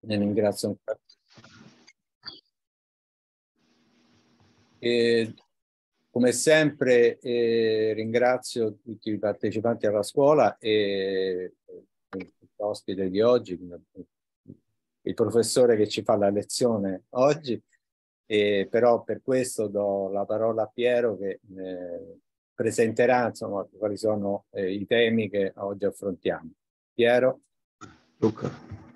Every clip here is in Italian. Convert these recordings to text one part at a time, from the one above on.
ne nell'immigrazione. E, come sempre eh, ringrazio tutti i partecipanti alla scuola e l'ospite eh, di oggi, eh, il professore che ci fa la lezione oggi, e però per questo do la parola a Piero che eh, presenterà insomma, quali sono eh, i temi che oggi affrontiamo. Piero? Luca.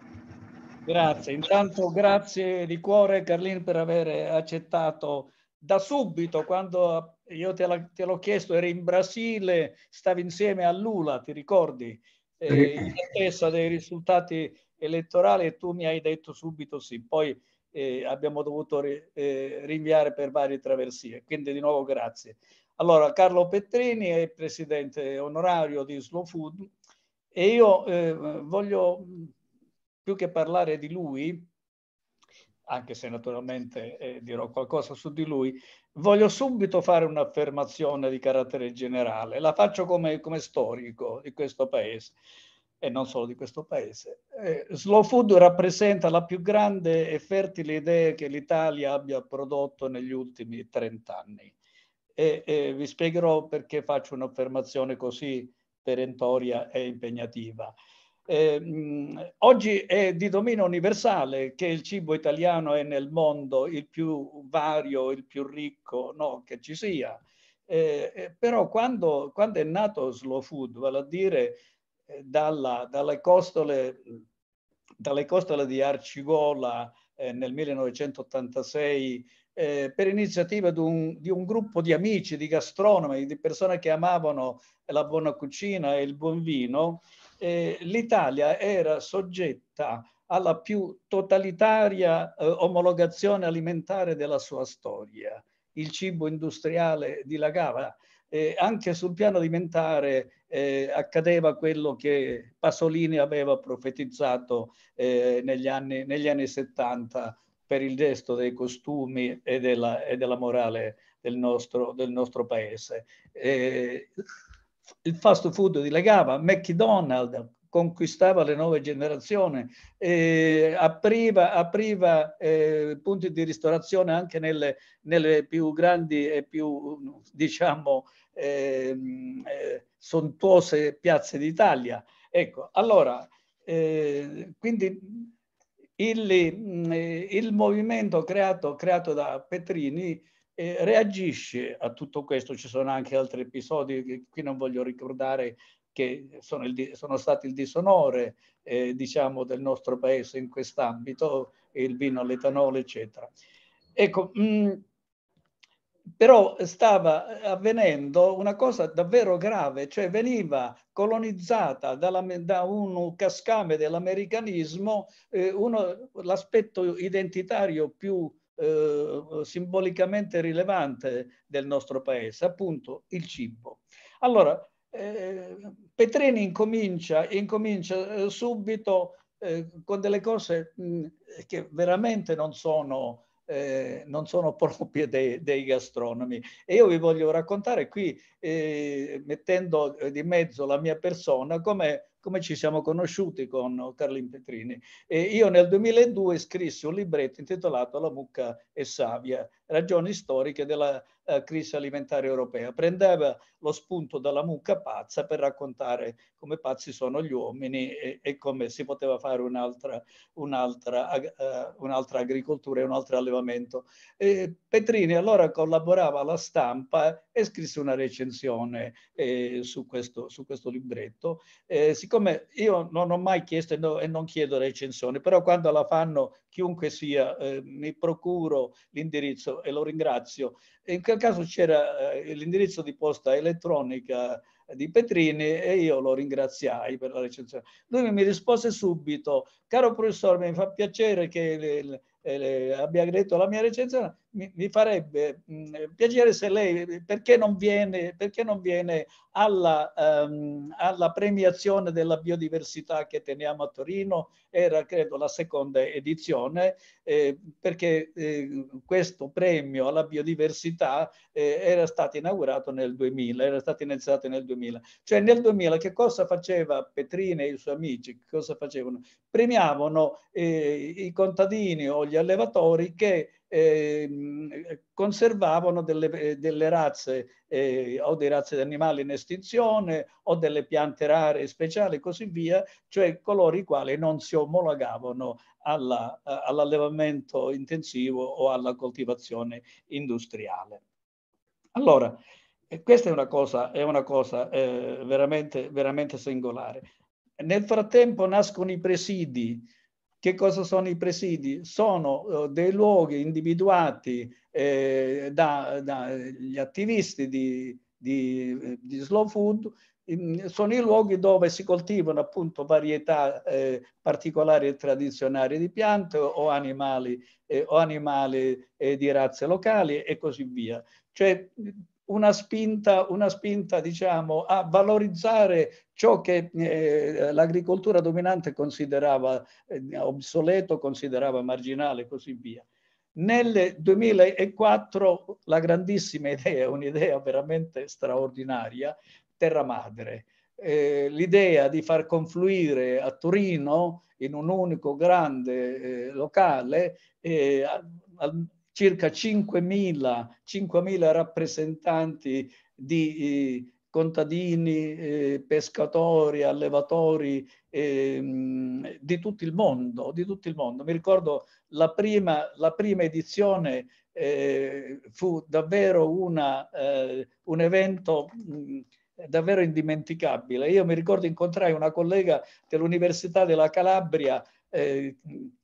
Grazie, intanto grazie di cuore Carlin per aver accettato da subito quando io te, l'ho chiesto, eri in Brasile, stavi insieme a Lula, ti ricordi? Eh, in attesa dei risultati elettorali e tu mi hai detto subito sì, poi eh, abbiamo dovuto ri, eh, rinviare per varie traversie, quindi di nuovo grazie. Allora, Carlo Petrini è presidente onorario di Slow Food e io eh, voglio più che parlare di lui, anche se naturalmente eh, dirò qualcosa su di lui, voglio subito fare un'affermazione di carattere generale, la faccio come, come storico di questo paese e non solo di questo paese. Eh, slow food rappresenta la più grande e fertile idea che l'Italia abbia prodotto negli ultimi 30 anni. E, e vi spiegherò perché faccio un'affermazione così perentoria e impegnativa. Eh, oggi è di dominio universale che il cibo italiano è nel mondo il più vario, il più ricco no, che ci sia. Eh, eh però quando, quando, è nato Slow Food, vale a dire eh, dalla, dalle, costole, dalle, costole, di Arcigola eh, nel 1986, eh, per iniziativa di un, di un, gruppo di amici, di gastronomi, di persone che amavano la buona cucina e il buon vino, eh, l'Italia era soggetta alla più totalitaria eh, omologazione alimentare della sua storia. Il cibo industriale dilagava, eh, anche sul piano alimentare eh, accadeva quello che Pasolini aveva profetizzato eh, negli, anni, negli, anni, 70 per il gesto dei costumi e della, e della morale del nostro, del nostro paese. Eh, il fast food dilegava, McDonald's conquistava le nuove generazioni, eh, apriva, apriva eh, punti di ristorazione anche nelle, nelle, più grandi e più, diciamo, ehm, eh, sontuose piazze d'Italia. Ecco, allora, eh, quindi il, il movimento creato, creato da Petrini eh, reagisce a tutto questo. Ci sono anche altri episodi che qui non voglio ricordare che sono, il, sono stati il disonore eh, diciamo, del nostro paese in quest'ambito, il vino all'etanolo, eccetera. Ecco, mh, mm, però stava avvenendo una cosa davvero grave, cioè veniva colonizzata dalla, da un cascame dell'americanismo eh, l'aspetto identitario più eh, simbolicamente rilevante del nostro paese, appunto il cibo. Allora, eh, Petrini incomincia, incomincia eh, subito eh, con delle cose mh, che veramente non sono, eh, non sono proprie dei, dei, gastronomi. E io vi voglio raccontare qui, eh, mettendo di mezzo la mia persona, come come ci siamo conosciuti con Carlin Petrini. E io nel 2002 scrissi un libretto intitolato La mucca e Savia, ragioni storiche della eh, crisi alimentare europea. Prendeva lo spunto dalla mucca pazza per raccontare come pazzi sono gli uomini e, e come si poteva fare un'altra, un'altra, uh, un'altra agricoltura e un altro allevamento. E Petrini allora collaborava alla stampa e scrisse una recensione eh, su, questo, su, questo, libretto. Eh, siccome io non ho mai chiesto e, no, e non chiedo recensioni, però quando la fanno chiunque sia, eh, mi procuro l'indirizzo e lo ringrazio. In quel caso c'era eh, l'indirizzo di posta elettronica di Petrini e io lo ringraziai per la recensione. Lui mi rispose subito, caro professore, mi fa piacere che le, le, le, abbia detto la mia recensione, mi, mi farebbe mh, mm, piacere se lei, perché non viene, perché non viene alla, um, alla, premiazione della biodiversità che teniamo a Torino, era credo la seconda edizione, eh, perché eh, questo premio alla biodiversità eh, era stato inaugurato nel 2000, era stato iniziato nel 2000. Cioè nel 2000 che cosa faceva Petrini e i suoi amici? Che cosa facevano? Premiavano eh, i contadini o gli allevatori che eh, conservavano delle, eh, delle razze eh, o dei razze di animali in estinzione o delle piante rare speciali e così via, cioè coloro i quali non si omologavano eh, all'allevamento intensivo o alla coltivazione industriale. Allora, eh, questa è una cosa, è una cosa eh, veramente, veramente singolare. Nel frattempo nascono i presidi, che cosa sono i presidi? Sono eh, dei luoghi individuati eh, dagli da attivisti di, di, eh, di slow food sono i luoghi dove si coltivano appunto varietà eh, particolari e tradizionali di piante o animali, eh, o animali eh, di razze locali e così via. Cioè una spinta, una spinta diciamo, a valorizzare ciò che eh, l'agricoltura dominante considerava eh, obsoleto, considerava marginale e così via. Nel 2004 la grandissima idea, un'idea veramente straordinaria, Terra Madre. Eh, l'idea di far confluire a Torino in un unico grande eh, locale eh, al, circa 5.000, rappresentanti di eh, contadini, eh, pescatori, allevatori eh, di, tutto mondo, di, tutto il mondo, Mi ricordo la prima, la prima edizione eh, fu davvero una, eh, un evento mh, mm, davvero indimenticabile. Io mi ricordo incontrai una collega dell'Università della Calabria eh,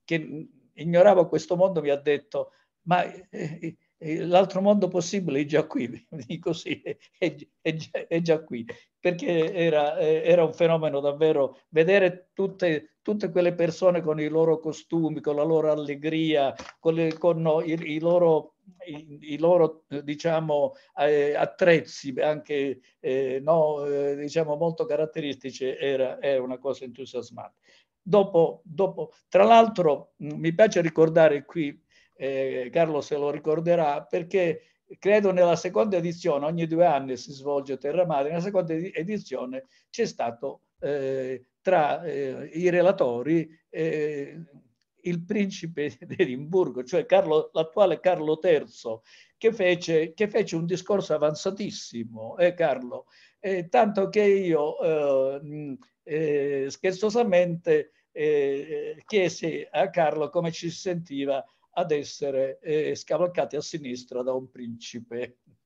che ignoravo questo mondo, mi ha detto ma eh, eh, eh, l'altro mondo possibile è già qui, dico sì, è, è, già, è già, qui, perché era, eh, era, un fenomeno davvero vedere tutte, tutte, quelle persone con i loro costumi, con la loro allegria, con, le, con no, i, i loro i, i, loro diciamo, eh, attrezzi anche eh, no, eh, diciamo molto caratteristici era, era una cosa entusiasmante. Dopo, dopo, tra l'altro mm, mi piace ricordare qui eh, Carlo se lo ricorderà, perché credo nella seconda edizione, ogni due anni si svolge Terra Madre, nella seconda edizione c'è stato eh, tra eh, i relatori eh, il principe di Edimburgo, cioè Carlo, l'attuale Carlo III, che fece, che fece un discorso avanzatissimo, eh, Carlo, tanto che io eh, eh, scherzosamente chiesi a Carlo come ci sentiva ad essere eh, scavalcati a sinistra da un principe.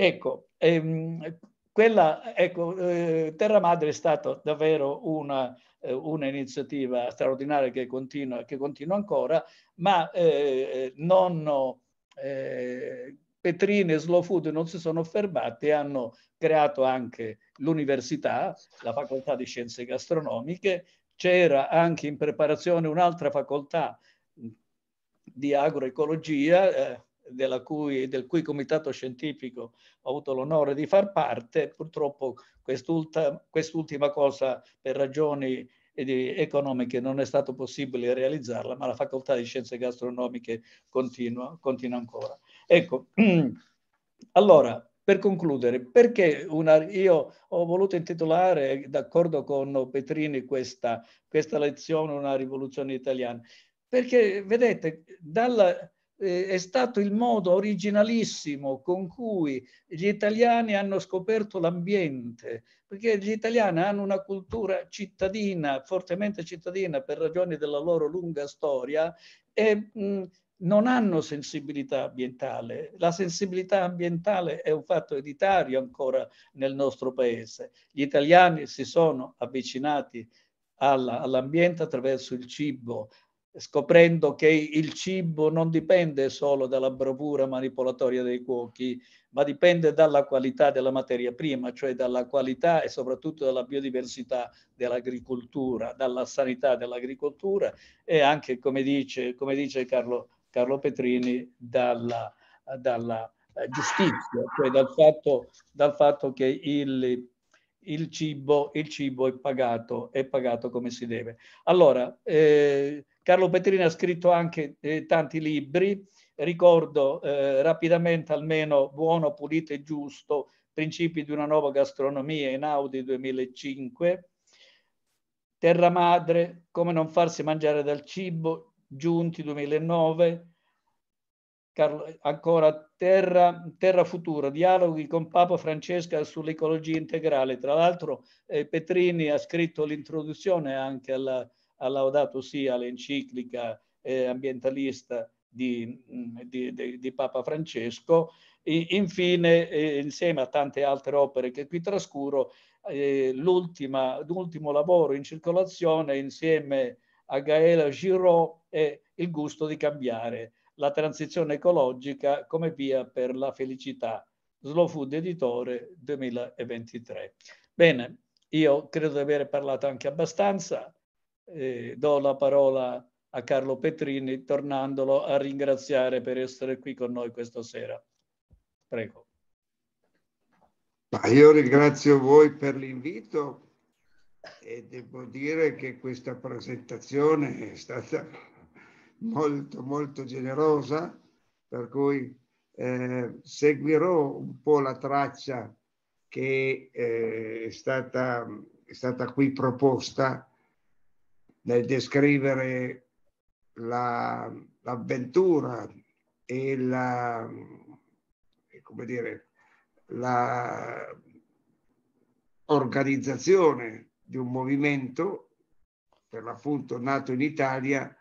Ecco, ehm, quella, ecco eh, Terra Madre è stata davvero una, eh, un'iniziativa straordinaria che continua, che continua ancora, ma eh, nonno eh, Petrini e Slow Food non si sono fermati, hanno creato anche l'università, la facoltà di scienze gastronomiche, c'era anche in preparazione un'altra facoltà di agroecologia, eh, cui, del cui comitato scientifico ho avuto l'onore di far parte, purtroppo quest'ultima, quest'ultima cosa per ragioni eh, economiche non è stato possibile realizzarla, ma la facoltà di scienze gastronomiche continua, continua ancora. Ecco, allora, per concludere, perché una, io ho voluto intitolare, d'accordo con Petrini, questa, questa lezione Una rivoluzione italiana? Perché, vedete, dal, eh, è stato il modo originalissimo con cui gli italiani hanno scoperto l'ambiente, perché gli italiani hanno una cultura cittadina, fortemente cittadina per ragioni della loro lunga storia e mh, non hanno sensibilità ambientale. La sensibilità ambientale è un fatto editario ancora nel nostro paese. Gli italiani si sono avvicinati all'ambiente attraverso il cibo, scoprendo che il cibo non dipende solo dalla bravura manipolatoria dei cuochi, ma dipende dalla qualità della materia prima, cioè dalla qualità e soprattutto dalla biodiversità dell'agricoltura, dalla sanità dell'agricoltura e anche, come dice, come dice Carlo, Carlo, Petrini, dalla, dalla eh, giustizia, cioè dal fatto, dal fatto che il, il, cibo, il cibo è, pagato, è pagato come si deve. Allora, eh, Carlo Petrini ha scritto anche eh, tanti libri, ricordo eh, rapidamente almeno Buono, Pulito e Giusto, Principi di una nuova gastronomia in Audi 2005, Terra Madre, Come non farsi mangiare dal cibo, Giunti 2009, Carlo, ancora terra, terra, Futura, dialoghi con Papa Francesca sull'ecologia integrale. Tra l'altro eh, Petrini ha scritto l'introduzione anche alla, ha laudato sia l'enciclica eh, ambientalista di, mm, di, di, di, Papa Francesco. E infine, eh, insieme a tante altre opere che qui trascuro, eh, l'ultimo lavoro in circolazione insieme a Gaela Giraud è Il gusto di cambiare, la transizione ecologica come via per la felicità, Slow Food Editore 2023. Bene, io credo di aver parlato anche abbastanza eh, do la parola a Carlo Petrini, tornandolo a ringraziare per essere qui con noi questa sera. Prego. io ringrazio voi per l'invito e devo dire che questa presentazione è stata molto molto generosa, per cui eh, seguirò un po' la traccia che eh, è, stata, è stata qui proposta nel descrivere la, l'avventura e la, come dire, la organizzazione di un movimento, per l'appunto nato in Italia,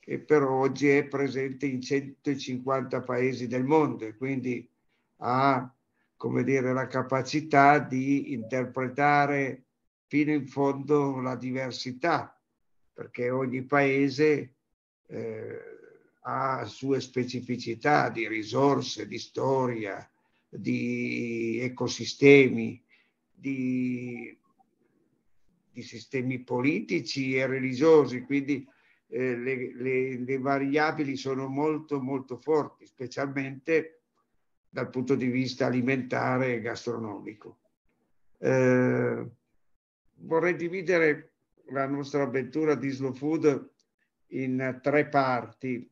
che per oggi è presente in 150 paesi del mondo e quindi ha come dire, la capacità di interpretare fino in fondo la diversità perché ogni paese eh, ha sue specificità di risorse, di storia, di ecosistemi, di, di sistemi politici e religiosi, quindi eh, le, le, le variabili sono molto molto forti, specialmente dal punto di vista alimentare e gastronomico. Eh, vorrei dividere la nostra avventura di Slow Food in tre parti.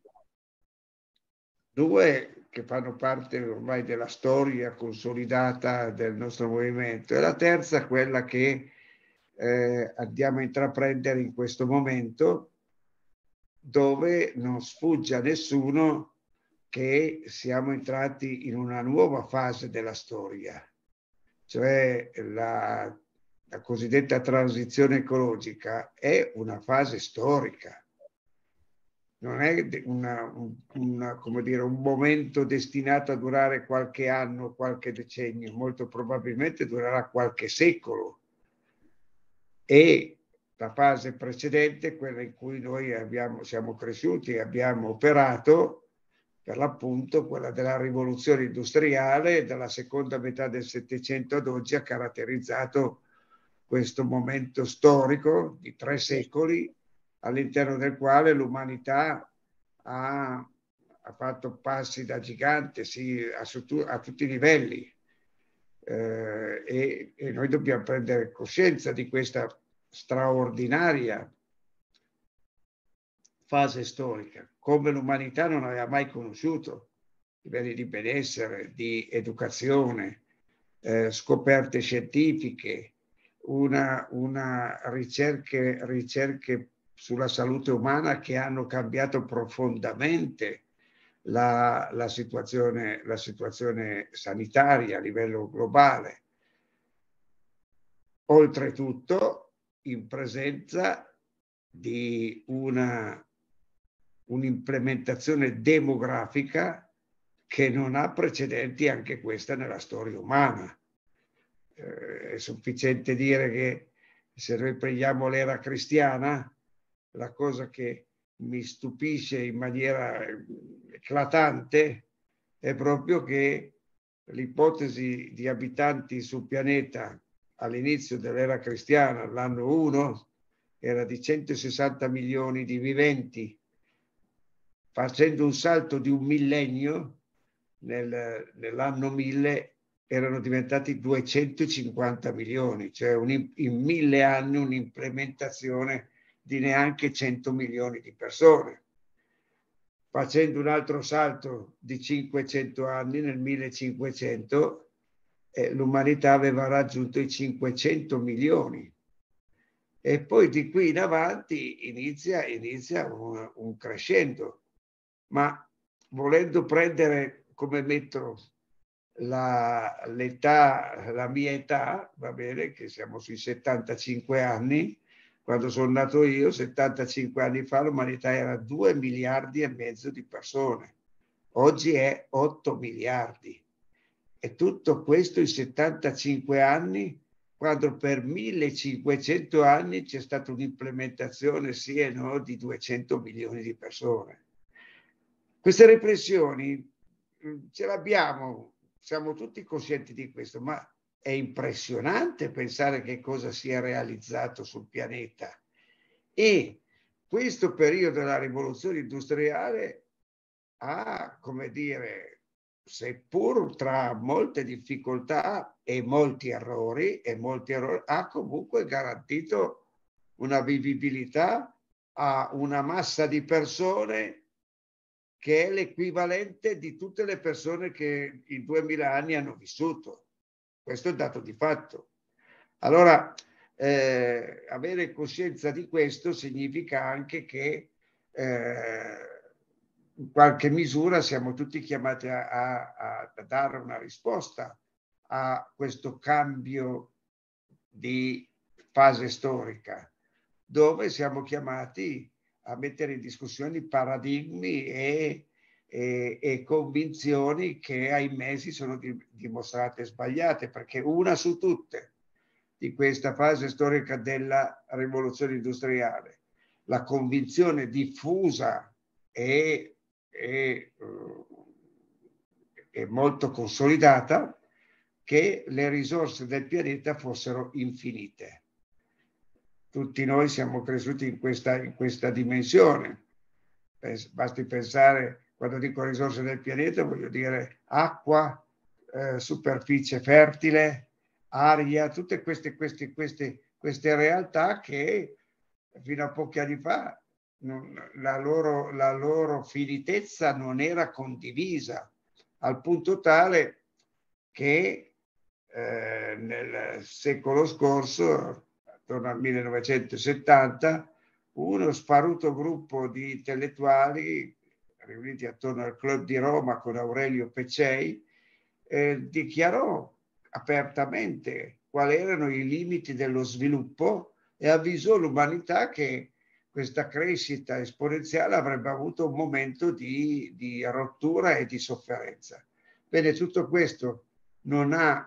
Due che fanno parte ormai della storia consolidata del nostro movimento e la terza quella che eh, andiamo a intraprendere in questo momento dove non sfugge a nessuno che siamo entrati in una nuova fase della storia, cioè la la cosiddetta transizione ecologica è una fase storica, non è una, una, dire, un momento destinato a durare qualche anno, qualche decennio, molto probabilmente durerà qualche secolo. E la fase precedente, quella in cui noi abbiamo, siamo cresciuti e abbiamo operato, per l'appunto quella della rivoluzione industriale, dalla seconda metà del Settecento ad oggi ha caratterizzato questo momento storico di tre secoli all'interno del quale l'umanità ha, ha fatto passi da gigante sì, a, a, tutti i livelli eh, e, e noi dobbiamo prendere coscienza di questa straordinaria fase storica, come l'umanità non aveva mai conosciuto, livelli di benessere, di educazione, eh, scoperte scientifiche, una, una ricerche, ricerche sulla salute umana che hanno cambiato profondamente la, la, situazione, la situazione sanitaria a livello globale. Oltretutto in presenza di una, un'implementazione demografica che non ha precedenti anche questa nella storia umana. Eh, è sufficiente dire che se noi prendiamo l'era cristiana, la cosa che mi stupisce in maniera eclatante è proprio che l'ipotesi di abitanti sul pianeta all'inizio dell'era cristiana, l'anno 1, era di 160 milioni di viventi. Facendo un salto di un millennio, nel, nell'anno 1000 erano diventati 250 milioni, cioè un, in mille anni un'implementazione di neanche 100 milioni di persone. Facendo un altro salto di 500 anni, nel 1500 eh, l'umanità aveva raggiunto i 500 milioni. E poi di qui in avanti inizia, inizia un, un crescendo. Ma volendo prendere come metro la, l'età, la mia età, va bene, che siamo sui 75 anni, quando sono nato io, 75 anni fa, l'umanità era 2 miliardi e mezzo di persone, oggi è 8 miliardi. E tutto questo in 75 anni, quando per 1500 anni c'è stata un'implementazione sì e no di 200 milioni di persone. Queste repressioni mm, ce l'abbiamo siamo tutti coscienti di questo, ma è impressionante pensare che cosa sia realizzato sul pianeta. E questo periodo della rivoluzione industriale ha, come dire, seppur tra molte difficoltà e molti errori, e molti errori ha comunque garantito una vivibilità a una massa di persone che è l'equivalente di tutte le persone che in 2000 anni hanno vissuto. Questo è il dato di fatto. Allora, eh, avere coscienza di questo significa anche che eh, in qualche misura siamo tutti chiamati a, a, a, dare una risposta a questo cambio di fase storica, dove siamo chiamati a mettere in discussione paradigmi e, e, e convinzioni che ahimè si sono di, dimostrate sbagliate, perché una su tutte di questa fase storica della rivoluzione industriale, la convinzione diffusa e, e eh, molto consolidata che le risorse del pianeta fossero infinite tutti noi siamo cresciuti in questa, in questa dimensione. Basti pensare, quando dico risorse del pianeta, voglio dire acqua, eh, superficie fertile, aria, tutte queste, queste, queste, queste realtà che fino a pochi anni fa la loro, la loro, finitezza non era condivisa, al punto tale che eh, nel secolo scorso attorno al 1970, uno sparuto gruppo di intellettuali riuniti attorno al club di Roma con Aurelio Pecei, eh, dichiarò apertamente quali erano i limiti dello sviluppo e avvisò l'umanità che questa crescita esponenziale avrebbe avuto un momento di, di rottura e di sofferenza. Bene, tutto questo non ha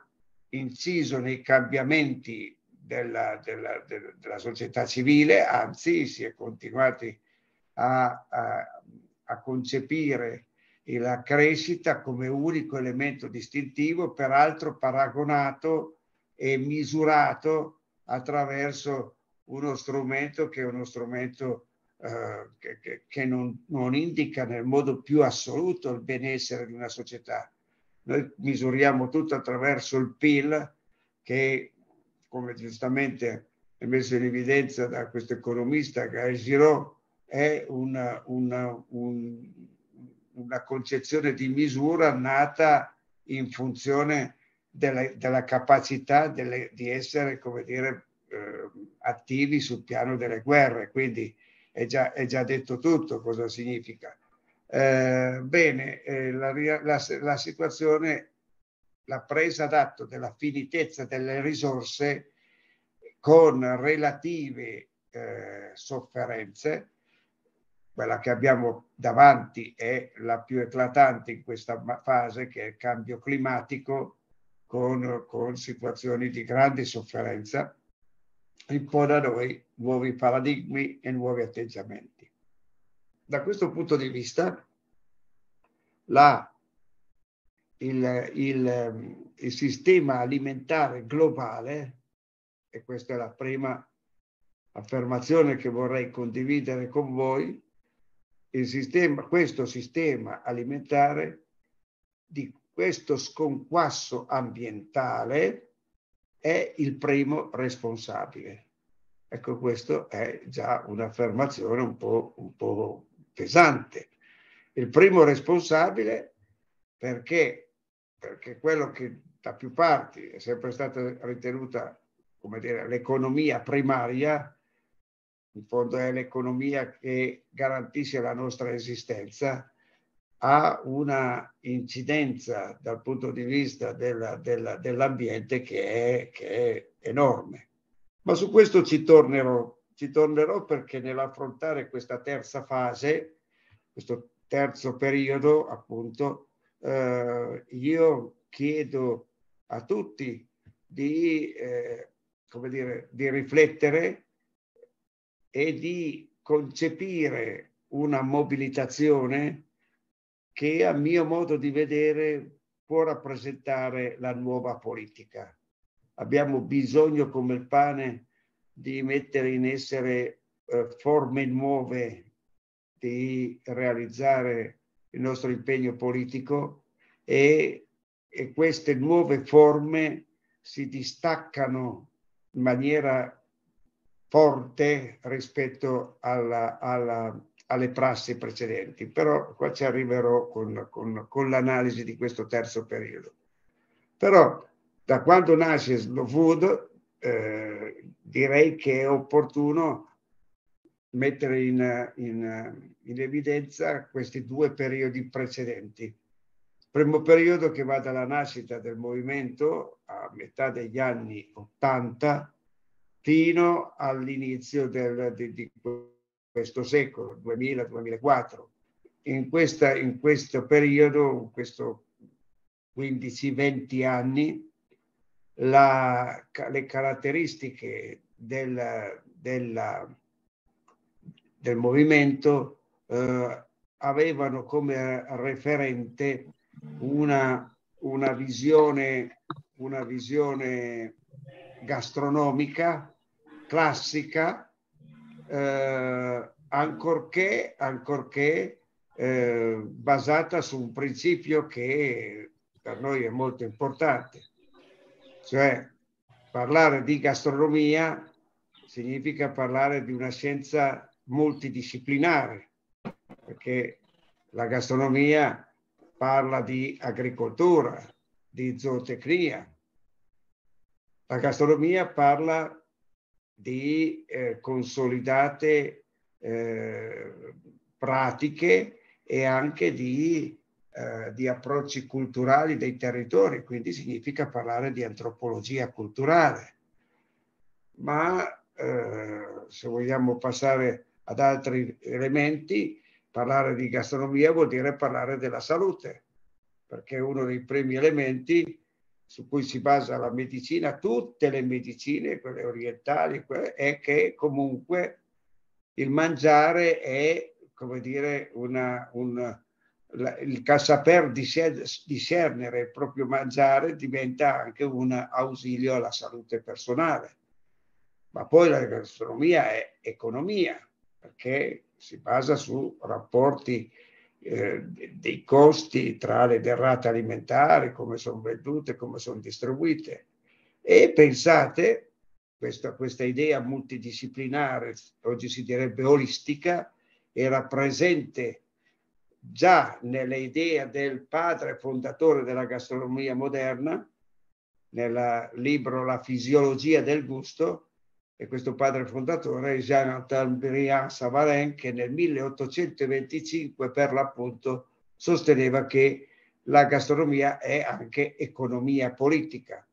inciso nei cambiamenti della, della, della, società civile, anzi si è continuati a, a, a, concepire la crescita come unico elemento distintivo, peraltro paragonato e misurato attraverso uno strumento che è uno strumento eh, che, che, non, non indica nel modo più assoluto il benessere di una società. Noi misuriamo tutto attraverso il PIL, che come giustamente è messo in evidenza da questo economista Gael Giraud, è una, una, un, una concezione di misura nata in funzione della, della capacità delle, di essere, come dire, eh, attivi sul piano delle guerre. Quindi è già, è già detto tutto cosa significa. Eh, bene, eh, la, la, la situazione la presa d'atto della finitezza delle risorse con relative eh, sofferenze. Quella che abbiamo davanti è la più eclatante in questa fase, che è il cambio climatico, con, con situazioni di grande sofferenza. Impone a noi nuovi paradigmi e nuovi atteggiamenti. Da questo punto di vista, la il, il, il sistema alimentare globale, e questa è la prima affermazione che vorrei condividere con voi, il sistema, questo sistema alimentare di questo sconquasso ambientale è il primo responsabile. Ecco, questa è già un'affermazione un po', un po' pesante. Il primo responsabile perché perché quello che da più parti è sempre stata ritenuta come dire, l'economia primaria, in fondo è l'economia che garantisce la nostra esistenza, ha una incidenza dal punto di vista della, della, dell'ambiente che è, che è, enorme. Ma su questo ci tornerò, ci tornerò perché nell'affrontare questa terza fase, questo terzo periodo appunto, eh, io chiedo a tutti di, eh, come dire, di riflettere e di concepire una mobilitazione che a mio modo di vedere può rappresentare la nuova politica. Abbiamo bisogno come il pane di mettere in essere eh, forme nuove, di realizzare il nostro impegno politico e, e queste nuove forme si distaccano in maniera forte rispetto alla, alla, alle prassi precedenti, però qua ci arriverò con, con, con l'analisi di questo terzo periodo. Però da quando nasce Slow Food eh, direi che è opportuno mettere in, in, in evidenza questi due periodi precedenti. Primo periodo che va dalla nascita del movimento a metà degli anni 80 fino all'inizio del, di, di questo secolo, 2000-2004. In, in questo periodo, in questo 15-20 anni, la, le caratteristiche della, della del movimento eh, avevano come referente una, una, visione, una visione gastronomica classica, eh, ancorché, ancorché eh, basata su un principio che per noi è molto importante, cioè parlare di gastronomia significa parlare di una scienza multidisciplinare, perché la gastronomia parla di agricoltura, di zootecnia, la gastronomia parla di eh, consolidate eh, pratiche e anche di, eh, di, approcci culturali dei territori, quindi significa parlare di antropologia culturale. Ma eh, se vogliamo passare ad altri elementi, parlare di gastronomia vuol dire parlare della salute, perché è uno dei primi elementi su cui si basa la medicina, tutte le medicine, quelle orientali, è che comunque il mangiare è, come dire, una, un, la, il saper discernere il proprio mangiare diventa anche un ausilio alla salute personale. Ma poi la gastronomia è economia, perché si basa su rapporti eh, dei costi tra le derrate alimentari, come sono vendute, come sono distribuite. E pensate, questa, questa idea multidisciplinare, oggi si direbbe olistica, era presente già nell'idea del padre fondatore della gastronomia moderna, nel libro La fisiologia del gusto, e questo padre fondatore è Jean-Antoine Briand Savarin che nel 1825 per l'appunto sosteneva che la gastronomia è anche economia politica.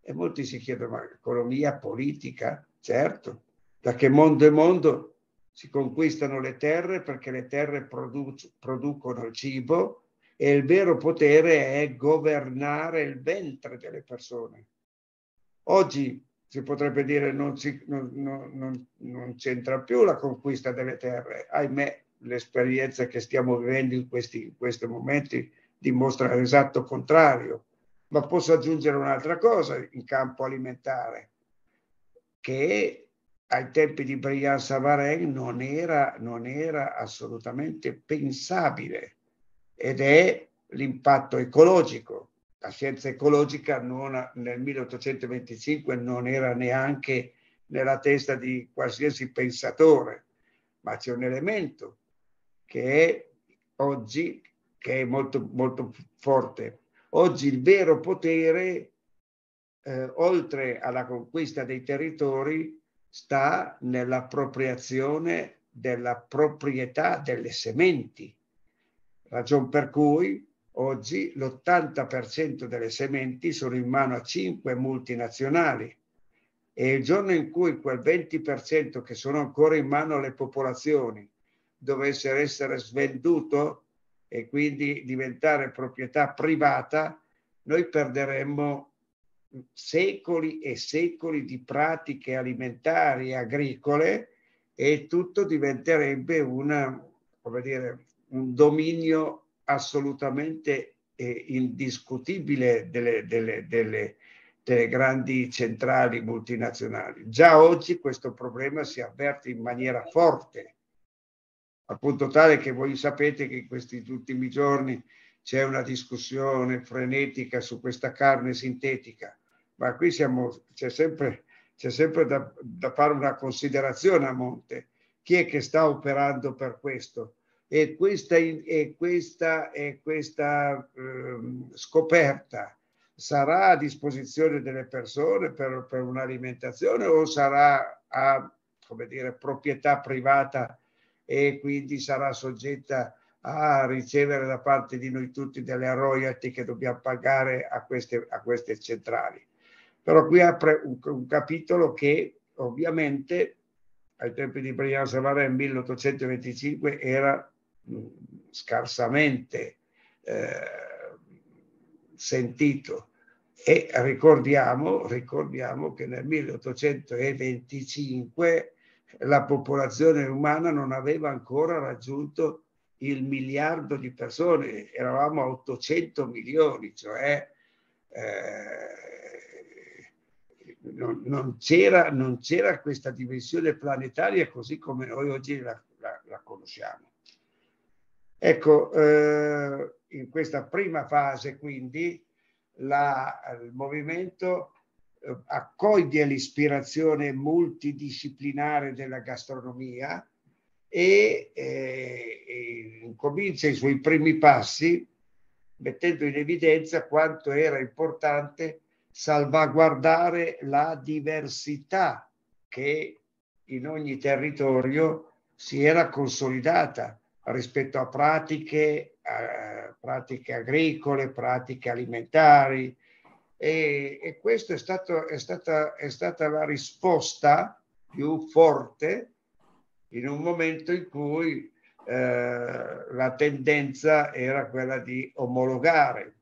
E molti si chiedono, ma economia politica? Certo, da che mondo è mondo si conquistano le terre perché le terre produc- producono il cibo e il vero potere è governare il ventre delle persone. Oggi si potrebbe dire non, ci, non, non, non c'entra più la conquista delle terre. Ahimè, l'esperienza che stiamo vivendo in questi, in questi momenti dimostra l'esatto contrario. Ma posso aggiungere un'altra cosa in campo alimentare, che ai tempi di Brian Savarin non era, non era assolutamente pensabile ed è l'impatto ecologico la scienza ecologica non, nel 1825 non era neanche nella testa di qualsiasi pensatore, ma c'è un elemento che è oggi che è molto, molto forte. Oggi il vero potere, eh, oltre alla conquista dei territori, sta nell'appropriazione della proprietà delle sementi, ragion per cui Oggi l'80% delle sementi sono in mano a 5 multinazionali e il giorno in cui quel 20% che sono ancora in mano alle popolazioni dovesse essere svenduto e quindi diventare proprietà privata, noi perderemmo secoli e secoli di pratiche alimentari e agricole e tutto diventerebbe una, dire, un dominio assolutamente eh, indiscutibile delle, delle, delle, delle, grandi centrali multinazionali. Già oggi questo problema si avverte in maniera forte, al punto tale che voi sapete che in questi ultimi giorni c'è una discussione frenetica su questa carne sintetica, ma qui c'è sempre, sempre da, da fare una considerazione a monte. Chi è che sta operando per questo? e questa, e questa, e questa eh, scoperta sarà a disposizione delle persone per, per un'alimentazione o sarà a come dire, proprietà privata e quindi sarà soggetta a ricevere da parte di noi tutti delle royalty che dobbiamo pagare a queste, a queste centrali. Però qui apre un, un capitolo che ovviamente ai tempi di Brian nel 1825 era scarsamente eh, sentito. E ricordiamo, ricordiamo che nel 1825 la popolazione umana non aveva ancora raggiunto il miliardo di persone, eravamo a 800 milioni, cioè eh, non, non, c'era, non, c'era, questa dimensione planetaria così come noi oggi la, la, la conosciamo. Ecco, eh, in questa prima fase quindi la, il movimento eh, accoglie l'ispirazione multidisciplinare della gastronomia e, eh, e comincia i suoi primi passi mettendo in evidenza quanto era importante salvaguardare la diversità che in ogni territorio si era consolidata rispetto a pratiche, a pratiche agricole, pratiche alimentari e, e questa è, è, stata, è stata la risposta più forte in un momento in cui eh, la tendenza era quella di omologare.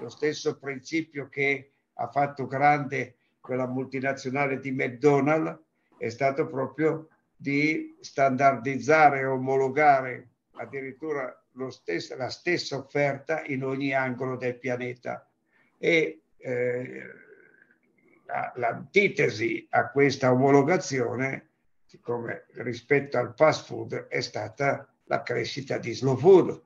Lo stesso principio che ha fatto grande quella multinazionale di McDonald's è stato proprio di standardizzare e omologare addirittura stessa, la stessa offerta in ogni angolo del pianeta. E eh, l'antitesi a questa omologazione, come rispetto al fast food, è stata la crescita di slow food,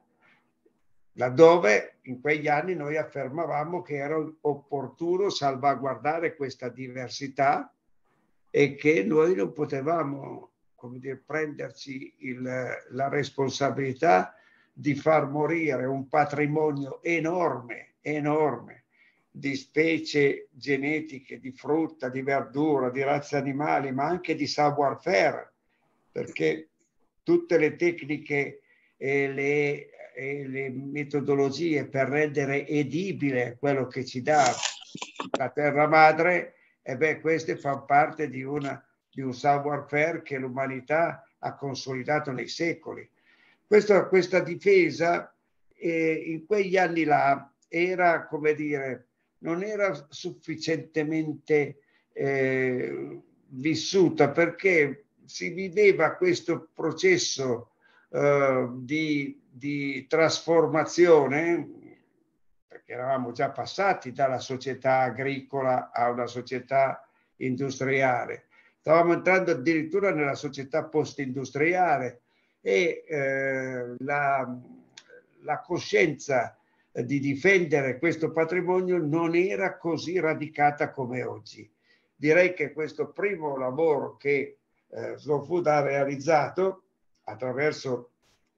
laddove in quegli anni noi affermavamo che era opportuno salvaguardare questa diversità e che noi non potevamo come dire, prendersi il, la responsabilità di far morire un patrimonio enorme, enorme di specie genetiche, di frutta, di verdura, di razze animali, ma anche di savoir faire, perché tutte le tecniche e le, e le, metodologie per rendere edibile quello che ci dà la terra madre, e eh beh, queste fanno parte di una di un savoir-faire che l'umanità ha consolidato nei secoli. Questa, questa difesa eh, in quegli anni là era, come dire, non era sufficientemente eh, vissuta perché si viveva questo processo eh, di, di trasformazione perché eravamo già passati dalla società agricola a una società industriale Stavamo entrando addirittura nella società post-industriale e eh, la, la coscienza di difendere questo patrimonio non era così radicata come oggi. Direi che questo primo lavoro che eh, Slow Food ha realizzato attraverso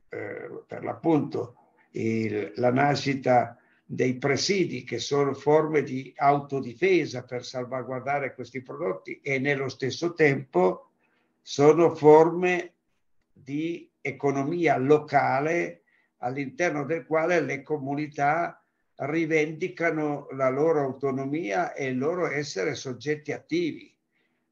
eh, per l'appunto il, la nascita dei presidi che sono forme di autodifesa per salvaguardare questi prodotti e nello stesso tempo sono forme di economia locale all'interno del quale le comunità rivendicano la loro autonomia e il loro essere soggetti attivi,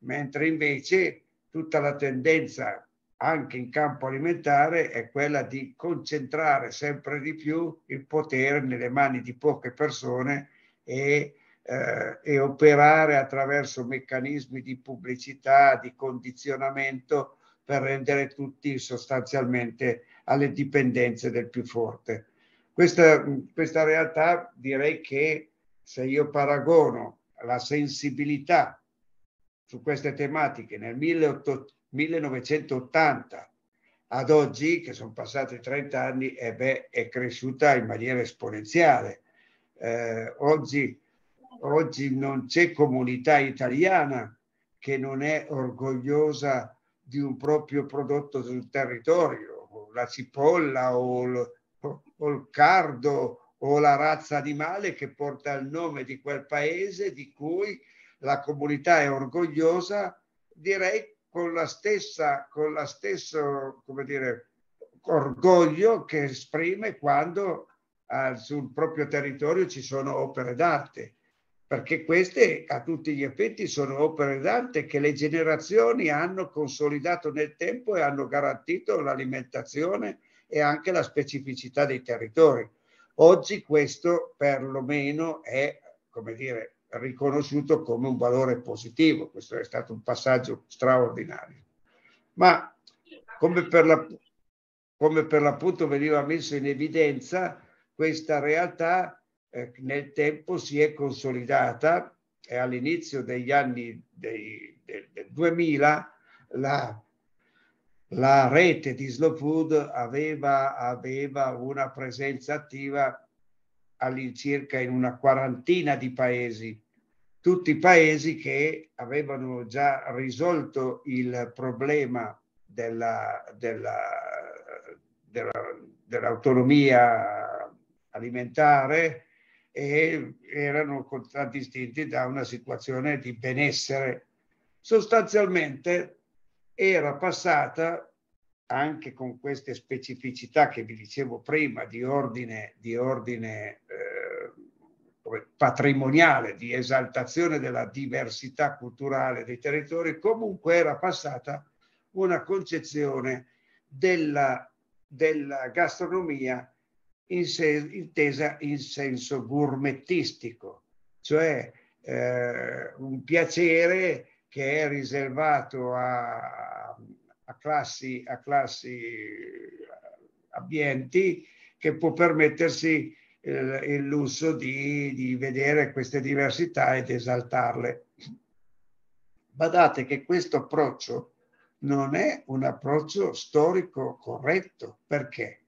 mentre invece tutta la tendenza anche in campo alimentare è quella di concentrare sempre di più il potere nelle mani di poche persone e, eh, e operare attraverso meccanismi di pubblicità, di condizionamento per rendere tutti sostanzialmente alle dipendenze del più forte. Questa, questa realtà direi che se io paragono la sensibilità su queste tematiche nel 1800 1980 ad oggi, che sono passati 30 anni, eh beh, è cresciuta in maniera esponenziale. Eh, oggi, oggi, non c'è comunità italiana che non è orgogliosa di un proprio prodotto sul territorio, la cipolla o il, o il cardo o la razza animale che porta il nome di quel paese di cui la comunità è orgogliosa, direi con la stessa, con la stesso, come dire, orgoglio che esprime quando ah, sul proprio territorio ci sono opere d'arte, perché queste a tutti gli effetti sono opere d'arte che le generazioni hanno consolidato nel tempo e hanno garantito l'alimentazione e anche la specificità dei territori. Oggi questo perlomeno è, come dire, riconosciuto come un valore positivo. Questo è stato un passaggio straordinario. Ma come per, la, come per l'appunto veniva messo in evidenza, questa realtà eh, nel tempo si è consolidata e all'inizio degli anni dei, del, del 2000 la, la, rete di Slow Food aveva, aveva una presenza attiva all'incirca in una quarantina di paesi, tutti paesi che avevano già risolto il problema della, della, della, dell'autonomia alimentare e erano contraddistinti da una situazione di benessere. Sostanzialmente era passata anche con queste specificità che vi dicevo prima di ordine, di ordine eh, patrimoniale, di esaltazione della diversità culturale dei territori, comunque era passata una concezione della, della gastronomia in se, intesa in senso gourmettistico, cioè eh, un piacere che è riservato a, a classi, a classi eh, abbienti che può permettersi il, eh, il lusso di, di vedere queste diversità ed esaltarle. Badate che questo approccio non è un approccio storico corretto. Perché?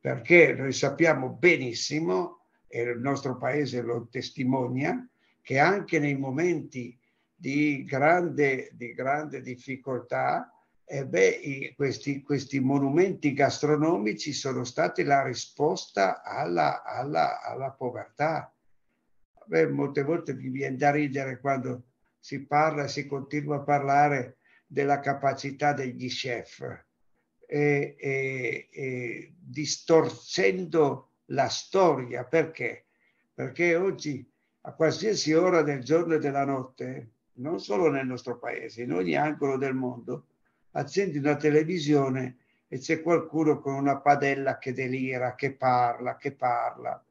Perché noi sappiamo benissimo, e il nostro paese lo testimonia, che anche nei momenti di grande, di grande difficoltà eh beh, i, questi, questi, monumenti gastronomici sono stati la risposta alla, alla, alla povertà. Beh, molte volte mi viene da ridere quando si parla e si continua a parlare della capacità degli chef, e, e, e distorcendo la storia. Perché? Perché oggi, a qualsiasi ora del giorno e della notte, non solo nel nostro paese, in ogni angolo del mondo, accendi una televisione e c'è qualcuno con una padella che delira, che parla, che parla.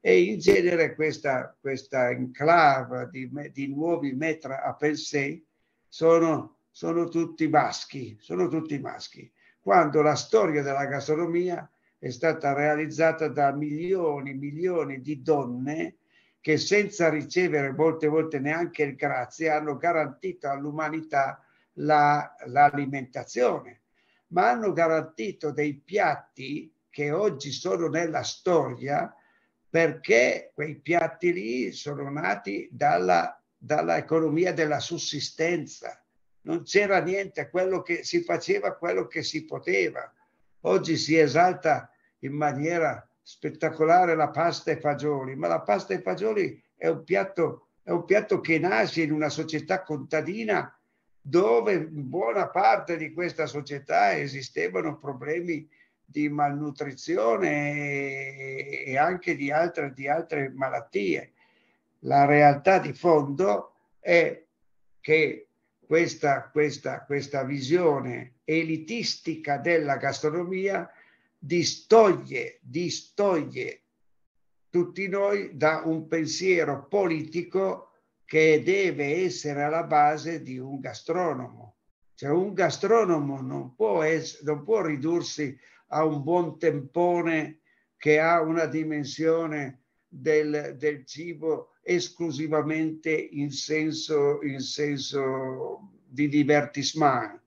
E in genere questa, questa enclave di, di nuovi metra a pensée sono, sono tutti maschi, sono tutti maschi. Quando la storia della gastronomia è stata realizzata da milioni e milioni di donne che senza ricevere molte volte neanche il grazie hanno garantito all'umanità la, l'alimentazione, ma hanno garantito dei piatti che oggi sono nella storia perché quei piatti lì sono nati dalla, economia della sussistenza. Non c'era niente, quello che si faceva, quello che si poteva. Oggi si esalta in maniera spettacolare la pasta e fagioli, ma la pasta e fagioli è un piatto, è un piatto che nasce in una società contadina dove in buona parte di questa società esistevano problemi di malnutrizione e anche di altre, di altre malattie. La realtà di fondo è che questa, questa, questa visione elitistica della gastronomia distoglie, distoglie tutti noi da un pensiero politico che deve essere alla base di un gastronomo. Cioè un gastronomo non può, essere, non può ridursi a un buon tempone che ha una dimensione del, del cibo esclusivamente in senso, in senso di divertissement.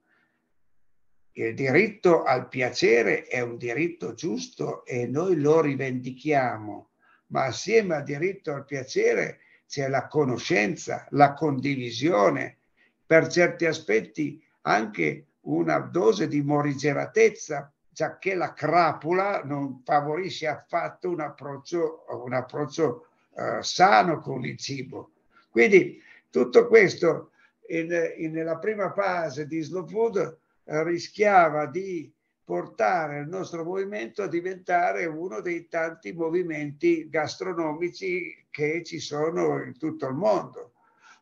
Il diritto al piacere è un diritto giusto e noi lo rivendichiamo, ma assieme al diritto al piacere c'è la conoscenza, la condivisione, per certi aspetti anche una dose di morigeratezza, già che la crapula non favorisce affatto un approccio, un approccio eh, sano con il cibo. Quindi tutto questo in, in, nella prima fase di Slow Food eh, rischiava di portare il nostro movimento a diventare uno dei tanti movimenti gastronomici che ci sono in tutto il mondo.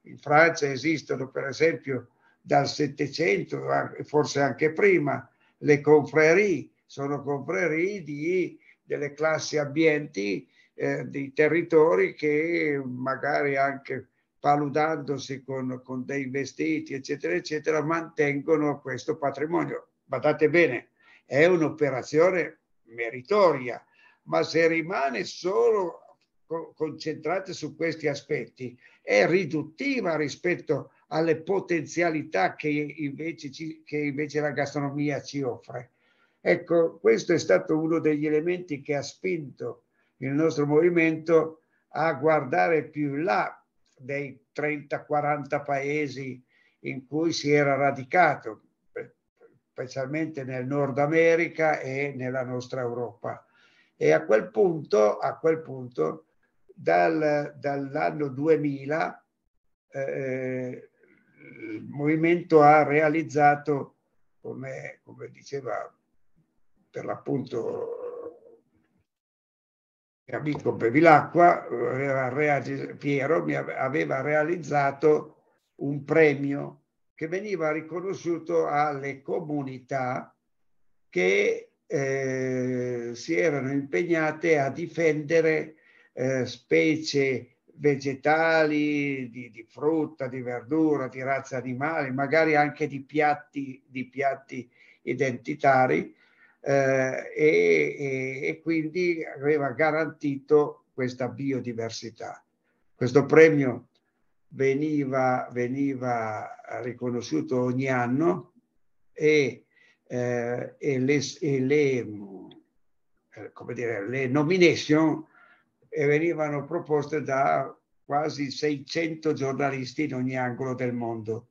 In Francia esistono per esempio dal Settecento, forse anche prima, le confrerie, sono confrerie di, delle classi ambienti eh, di territori che magari anche paludandosi con, con dei vestiti, eccetera, eccetera, mantengono questo patrimonio. Badate bene, è un'operazione meritoria, ma se rimane solo concentrata su questi aspetti è riduttiva rispetto alle potenzialità che invece, ci, che invece la gastronomia ci offre. Ecco, questo è stato uno degli elementi che ha spinto il nostro movimento a guardare più in là dei 30-40 paesi in cui si era radicato specialmente nel Nord America e nella nostra Europa. E a quel punto, a quel punto dal, dall'anno 2000, eh, il movimento ha realizzato, come, come diceva per l'appunto mio amico Bevilacqua, aveva Piero aveva realizzato un premio che veniva riconosciuto alle comunità che eh, si erano impegnate a difendere eh, specie vegetali, di, di, frutta, di verdura, di razza animale, magari anche di piatti, di piatti identitari eh, e, e, quindi aveva garantito questa biodiversità. Questo premio veniva, veniva riconosciuto ogni anno e, eh, e le, e le, eh, come dire, le nomination eh, venivano proposte da quasi 600 giornalisti in ogni angolo del mondo.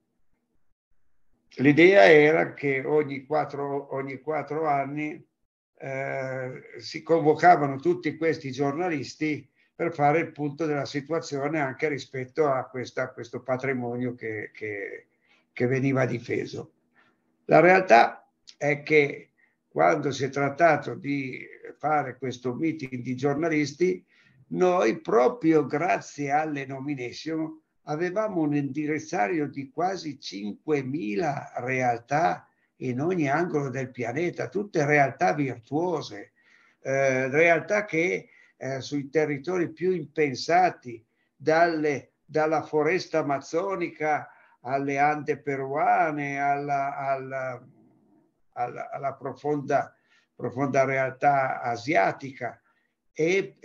L'idea era che ogni quattro, ogni quattro anni eh, si convocavano tutti questi giornalisti per fare il punto della situazione anche rispetto a, questa, a questo patrimonio che, che, che veniva difeso. La realtà è che quando si è trattato di fare questo meeting di giornalisti, noi proprio grazie alle nomination avevamo un indirizzario di quasi 5.000 realtà in ogni angolo del pianeta, tutte realtà virtuose, eh, realtà che eh, sui territori più impensati, dalle, dalla foresta amazzonica alle ande peruane, alla, alla, alla, alla profonda, profonda, realtà asiatica e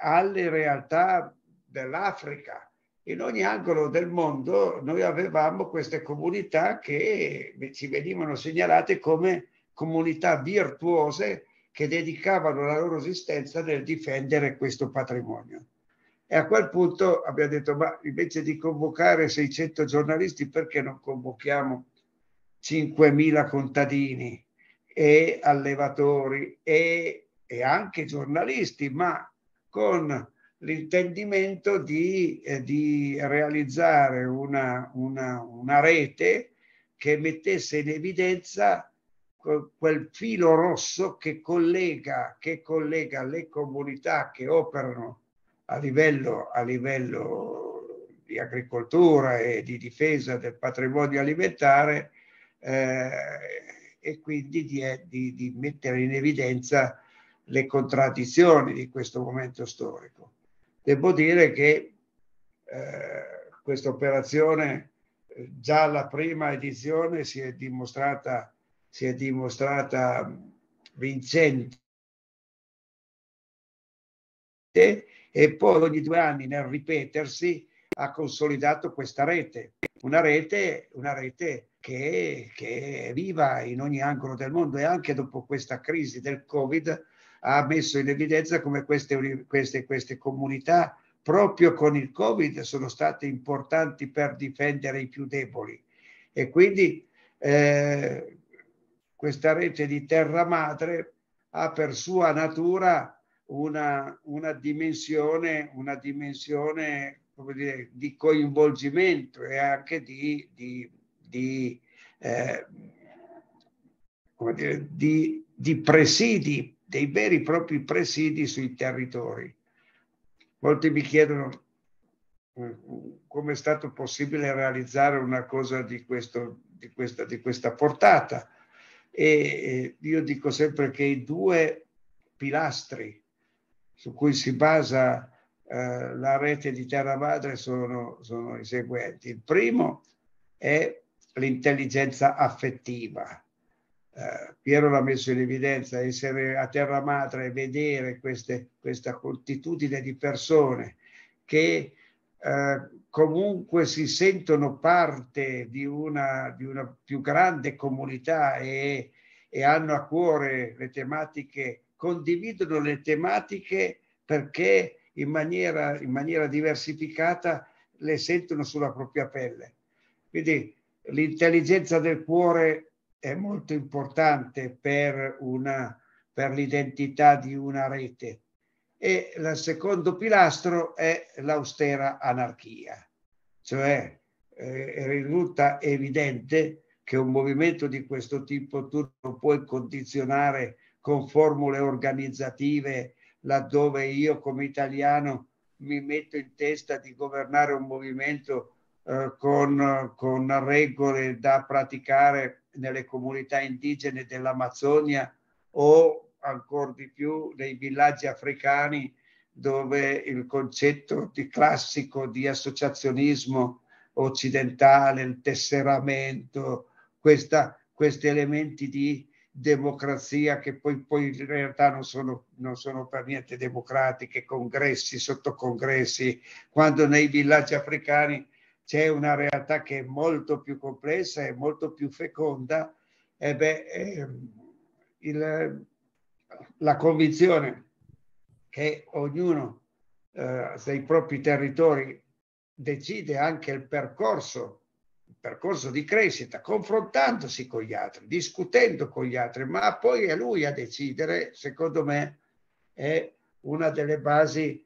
alle realtà dell'Africa. In ogni angolo del mondo noi avevamo queste comunità che ci venivano segnalate come comunità virtuose che dedicavano la loro esistenza nel difendere questo patrimonio. E a quel punto abbiamo detto, ma invece di convocare 600 giornalisti, perché non convochiamo 5.000 contadini e allevatori e, e anche giornalisti, ma con l'intendimento di, eh, di, realizzare una, una, una rete che mettesse in evidenza quel filo rosso che collega, che collega le comunità che operano a livello, a livello di agricoltura e di difesa del patrimonio alimentare eh, e quindi di, eh, di, di mettere in evidenza le contraddizioni di questo momento storico. Devo dire che eh, questa operazione, eh, già la prima edizione, si è dimostrata si è dimostrata vincente e poi ogni due anni nel ripetersi ha consolidato questa rete, una rete, una rete che, che, è viva in ogni angolo del mondo e anche dopo questa crisi del Covid ha messo in evidenza come queste, queste, queste comunità proprio con il Covid sono state importanti per difendere i più deboli e quindi eh, questa rete di terra madre ha per sua natura una, una dimensione, una dimensione dire, di coinvolgimento e anche di, di, di, eh, dire, di, di presidi, dei veri e propri presidi sui territori. Molti mi chiedono mm, come è stato possibile realizzare una cosa di, questo, di, questa, di questa portata. E eh, io dico sempre che i due pilastri su cui si basa eh, la rete di Terra Madre sono, sono i seguenti. Il primo è l'intelligenza affettiva. Uh, Piero l'ha messo in evidenza, essere a terra madre e vedere queste, questa moltitudine di persone che uh, comunque si sentono parte di una, di una più grande comunità e, e hanno a cuore le tematiche, condividono le tematiche perché in maniera, in maniera diversificata le sentono sulla propria pelle. Quindi l'intelligenza del cuore è molto importante per, una, per l'identità di una rete e il secondo pilastro è l'austera anarchia, cioè eh, risulta evidente che un movimento di questo tipo tu non puoi condizionare con formule organizzative laddove io come italiano mi metto in testa di governare un movimento eh, con, con, regole da praticare nelle comunità indigene dell'Amazzonia o ancora di più nei villaggi africani dove il concetto di classico di associazionismo occidentale, il tesseramento, questa, questi elementi di democrazia che poi, poi in realtà non sono, non sono, per niente democratiche, congressi, sottocongressi, quando nei villaggi africani c'è una realtà che è molto più complessa e molto più feconda, e beh, eh, il, la convinzione che ognuno eh, dei propri territori decide anche il percorso, il percorso di crescita, confrontandosi con gli altri, discutendo con gli altri, ma poi è lui a decidere, secondo me, è una delle basi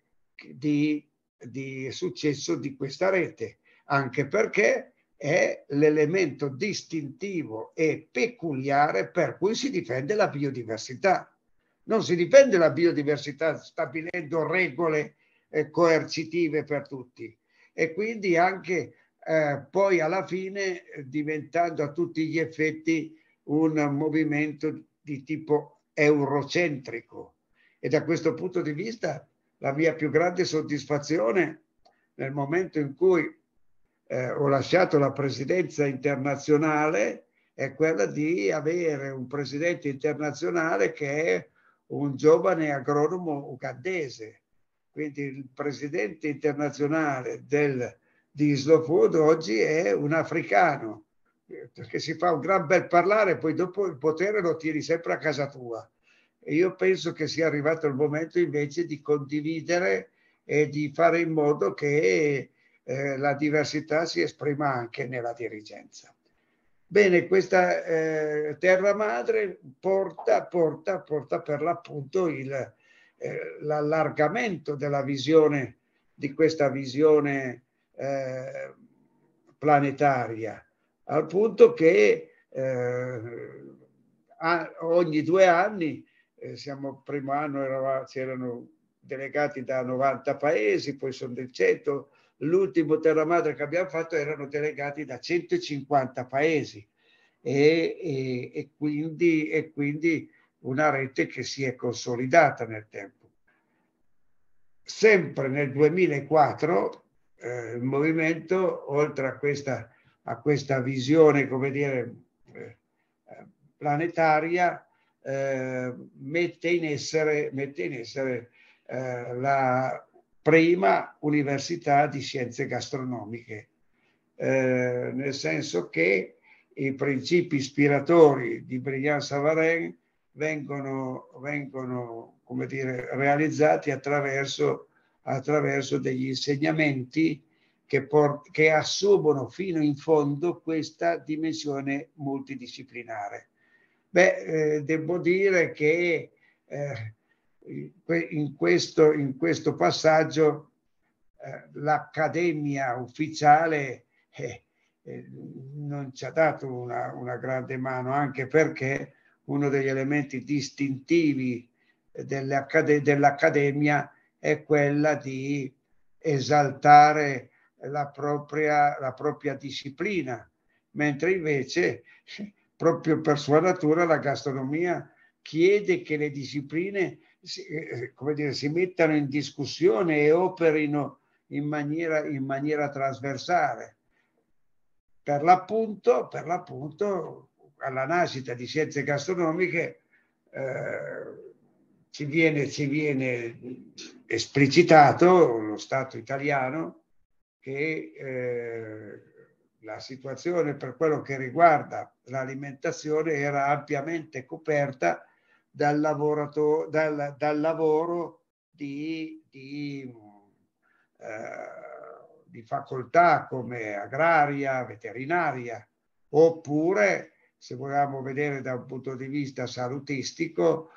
di, di successo di questa rete, anche perché è l'elemento distintivo e peculiare per cui si difende la biodiversità non si difende la biodiversità stabilendo regole eh, coercitive per tutti e quindi anche eh, poi alla fine eh, diventando a tutti gli effetti un movimento di tipo eurocentrico. E da questo punto di vista la mia più grande soddisfazione nel momento in cui eh, ho lasciato la presidenza internazionale è quella di avere un presidente internazionale che è un giovane agronomo ugandese. Quindi il presidente internazionale del, di Slow Food oggi è un africano, perché si fa un gran bel parlare, poi dopo il potere lo tiri sempre a casa tua. E io penso che sia arrivato il momento invece di condividere e di fare in modo che eh, la diversità si esprima anche nella dirigenza. Bene, questa eh, terra madre porta, porta, porta per l'appunto il, eh, l'allargamento della visione, di questa visione eh, planetaria, al punto che eh, a, ogni due anni, eh, siamo primo anno, eravamo, c'erano delegati da 90 paesi, poi sono del 100, l'ultimo Terra Madre che abbiamo fatto erano delegati da 150 paesi e, e, e, quindi, e quindi una rete che si è consolidata nel tempo. Sempre nel 2004 eh, il movimento, oltre a questa, a questa visione, come dire, eh, planetaria, eh, mette in essere, mette in essere eh, la prima università di scienze gastronomiche, eh, nel senso che i principi ispiratori di Brian Savarin vengono, vengono come dire, realizzati attraverso, attraverso degli insegnamenti che, port- che assumono fino in fondo questa dimensione multidisciplinare. Beh, eh, devo dire che eh, in questo, in questo passaggio eh, l'accademia ufficiale eh, eh, non ci ha dato una, una, grande mano, anche perché uno degli elementi distintivi dell'accademia è quella di esaltare la propria, la propria disciplina, mentre invece proprio per sua natura la gastronomia chiede che le discipline eh, eh, come dire, si mettano in discussione e operino in maniera, in maniera trasversale. Per l'appunto, per l'appunto, alla nascita di scienze gastronomiche eh, ci, viene, ci viene esplicitato lo Stato italiano che eh, la situazione per quello che riguarda l'alimentazione era ampiamente coperta dal, dal, dal lavoro di, di, eh, di facoltà come agraria, veterinaria, oppure se vogliamo vedere da un punto di vista salutistico,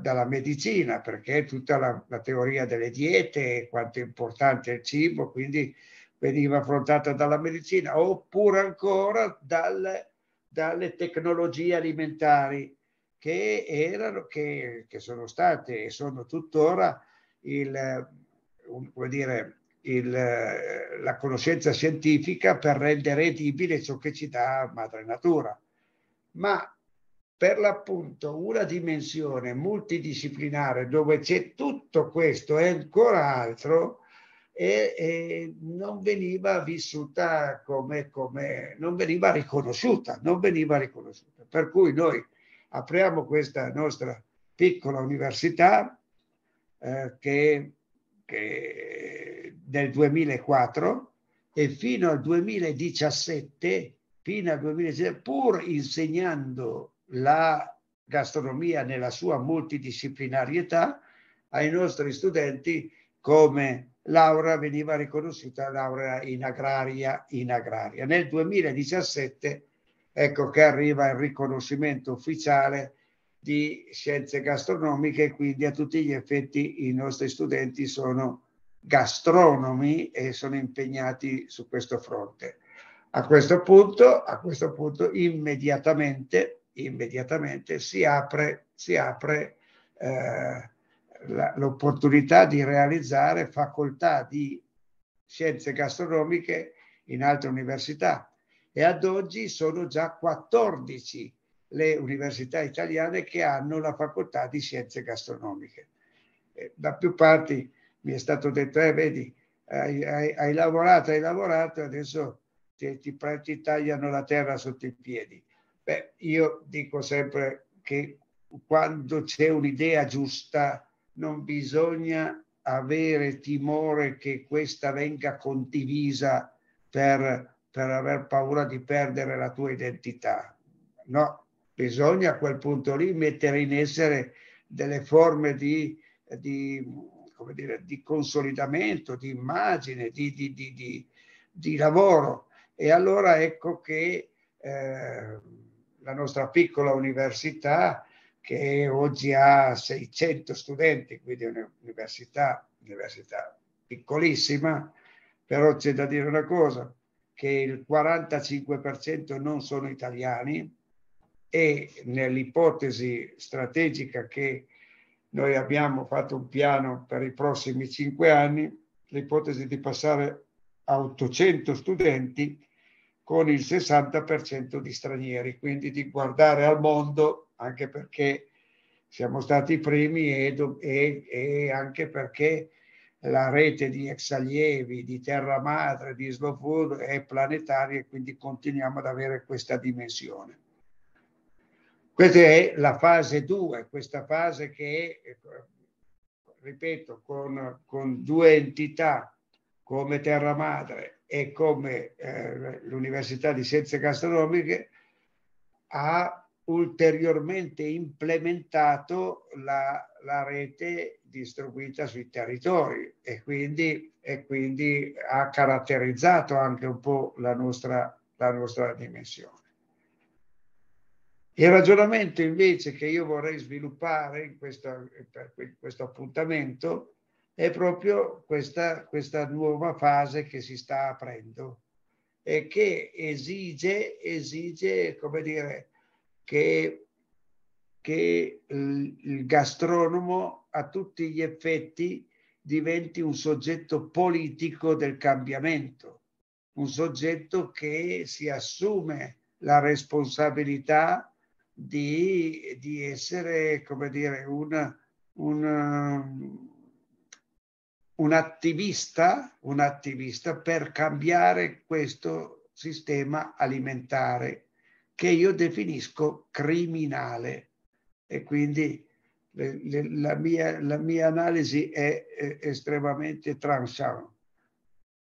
dalla medicina, perché tutta la, la teoria delle diete e quanto è importante il cibo, quindi veniva affrontata dalla medicina, oppure ancora dal, dalle tecnologie alimentari, che, erano, che, che sono state e sono tuttora il, come dire, il, la conoscenza scientifica per rendere edibile ciò che ci dà madre natura. Ma per l'appunto una dimensione multidisciplinare dove c'è tutto questo e ancora altro e, e non veniva vissuta come, come, non veniva riconosciuta, non veniva riconosciuta. Per cui noi apriamo questa nostra piccola università eh, che, che del 2004 e fino al 2017, fino al 2017 pur insegnando la gastronomia nella sua multidisciplinarietà, ai nostri studenti come laurea veniva riconosciuta laurea in agraria, in agraria. Nel 2017 ecco che arriva il riconoscimento ufficiale di scienze gastronomiche e quindi a tutti gli effetti i nostri studenti sono gastronomi e sono impegnati su questo fronte. A questo punto, a questo punto immediatamente, immediatamente si apre, si apre eh, l'opportunità di realizzare facoltà di scienze gastronomiche in altre università e ad oggi sono già 14 le università italiane che hanno la facoltà di scienze gastronomiche. Eh, da più parti mi è stato detto, eh, vedi, hai, hai, hai lavorato, hai lavorato, adesso ti, ti, ti tagliano la terra sotto i piedi. Beh, io dico sempre che quando c'è un'idea giusta non bisogna avere timore che questa venga condivisa per per aver paura di perdere la tua identità. No, bisogna a quel punto lì mettere in essere delle forme di, di, dire, di consolidamento, di immagine, di, di, lavoro. E allora ecco che eh, la nostra piccola università, che oggi ha 600 studenti, quindi è un'università piccolissima, però c'è da dire una cosa, che il 45% non sono italiani e nell'ipotesi strategica che noi abbiamo fatto un piano per i prossimi cinque anni, l'ipotesi di passare a 800 studenti con il 60% di stranieri, quindi di guardare al mondo anche perché siamo stati i primi e, e, e anche perché la rete di ex allievi, di terra madre, di slow food è planetaria e quindi continuiamo ad avere questa dimensione. Questa è la fase 2, questa fase che, ripeto, con, con due entità come Terra Madre e come eh, l'Università di Scienze Gastronomiche ha ulteriormente implementato la, la rete distribuita sui territori e quindi, e quindi, ha caratterizzato anche un po' la nostra, la nostra dimensione. Il ragionamento invece che io vorrei sviluppare in questo, per questo appuntamento è proprio questa, questa nuova fase che si sta aprendo e che esige, esige come dire, che, che il gastronomo a tutti gli effetti diventi un soggetto politico del cambiamento, un soggetto che si assume la responsabilità di, di essere, come dire, un, un, un, attivista, un attivista per cambiare questo sistema alimentare che io definisco criminale e quindi le, le, la, mia, la, mia, analisi è, è estremamente tranchant.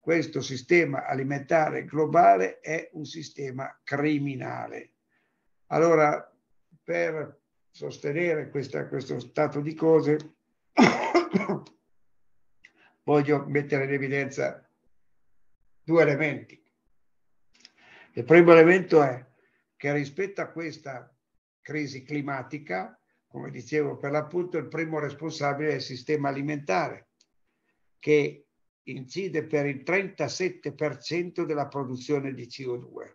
Questo sistema alimentare globale è un sistema criminale. Allora, per sostenere questa, questo stato di cose, voglio mettere in evidenza due elementi. Il primo elemento è che rispetto a questa crisi climatica, come dicevo per l'appunto, il primo responsabile è il sistema alimentare, che incide per il 37% della produzione di CO2.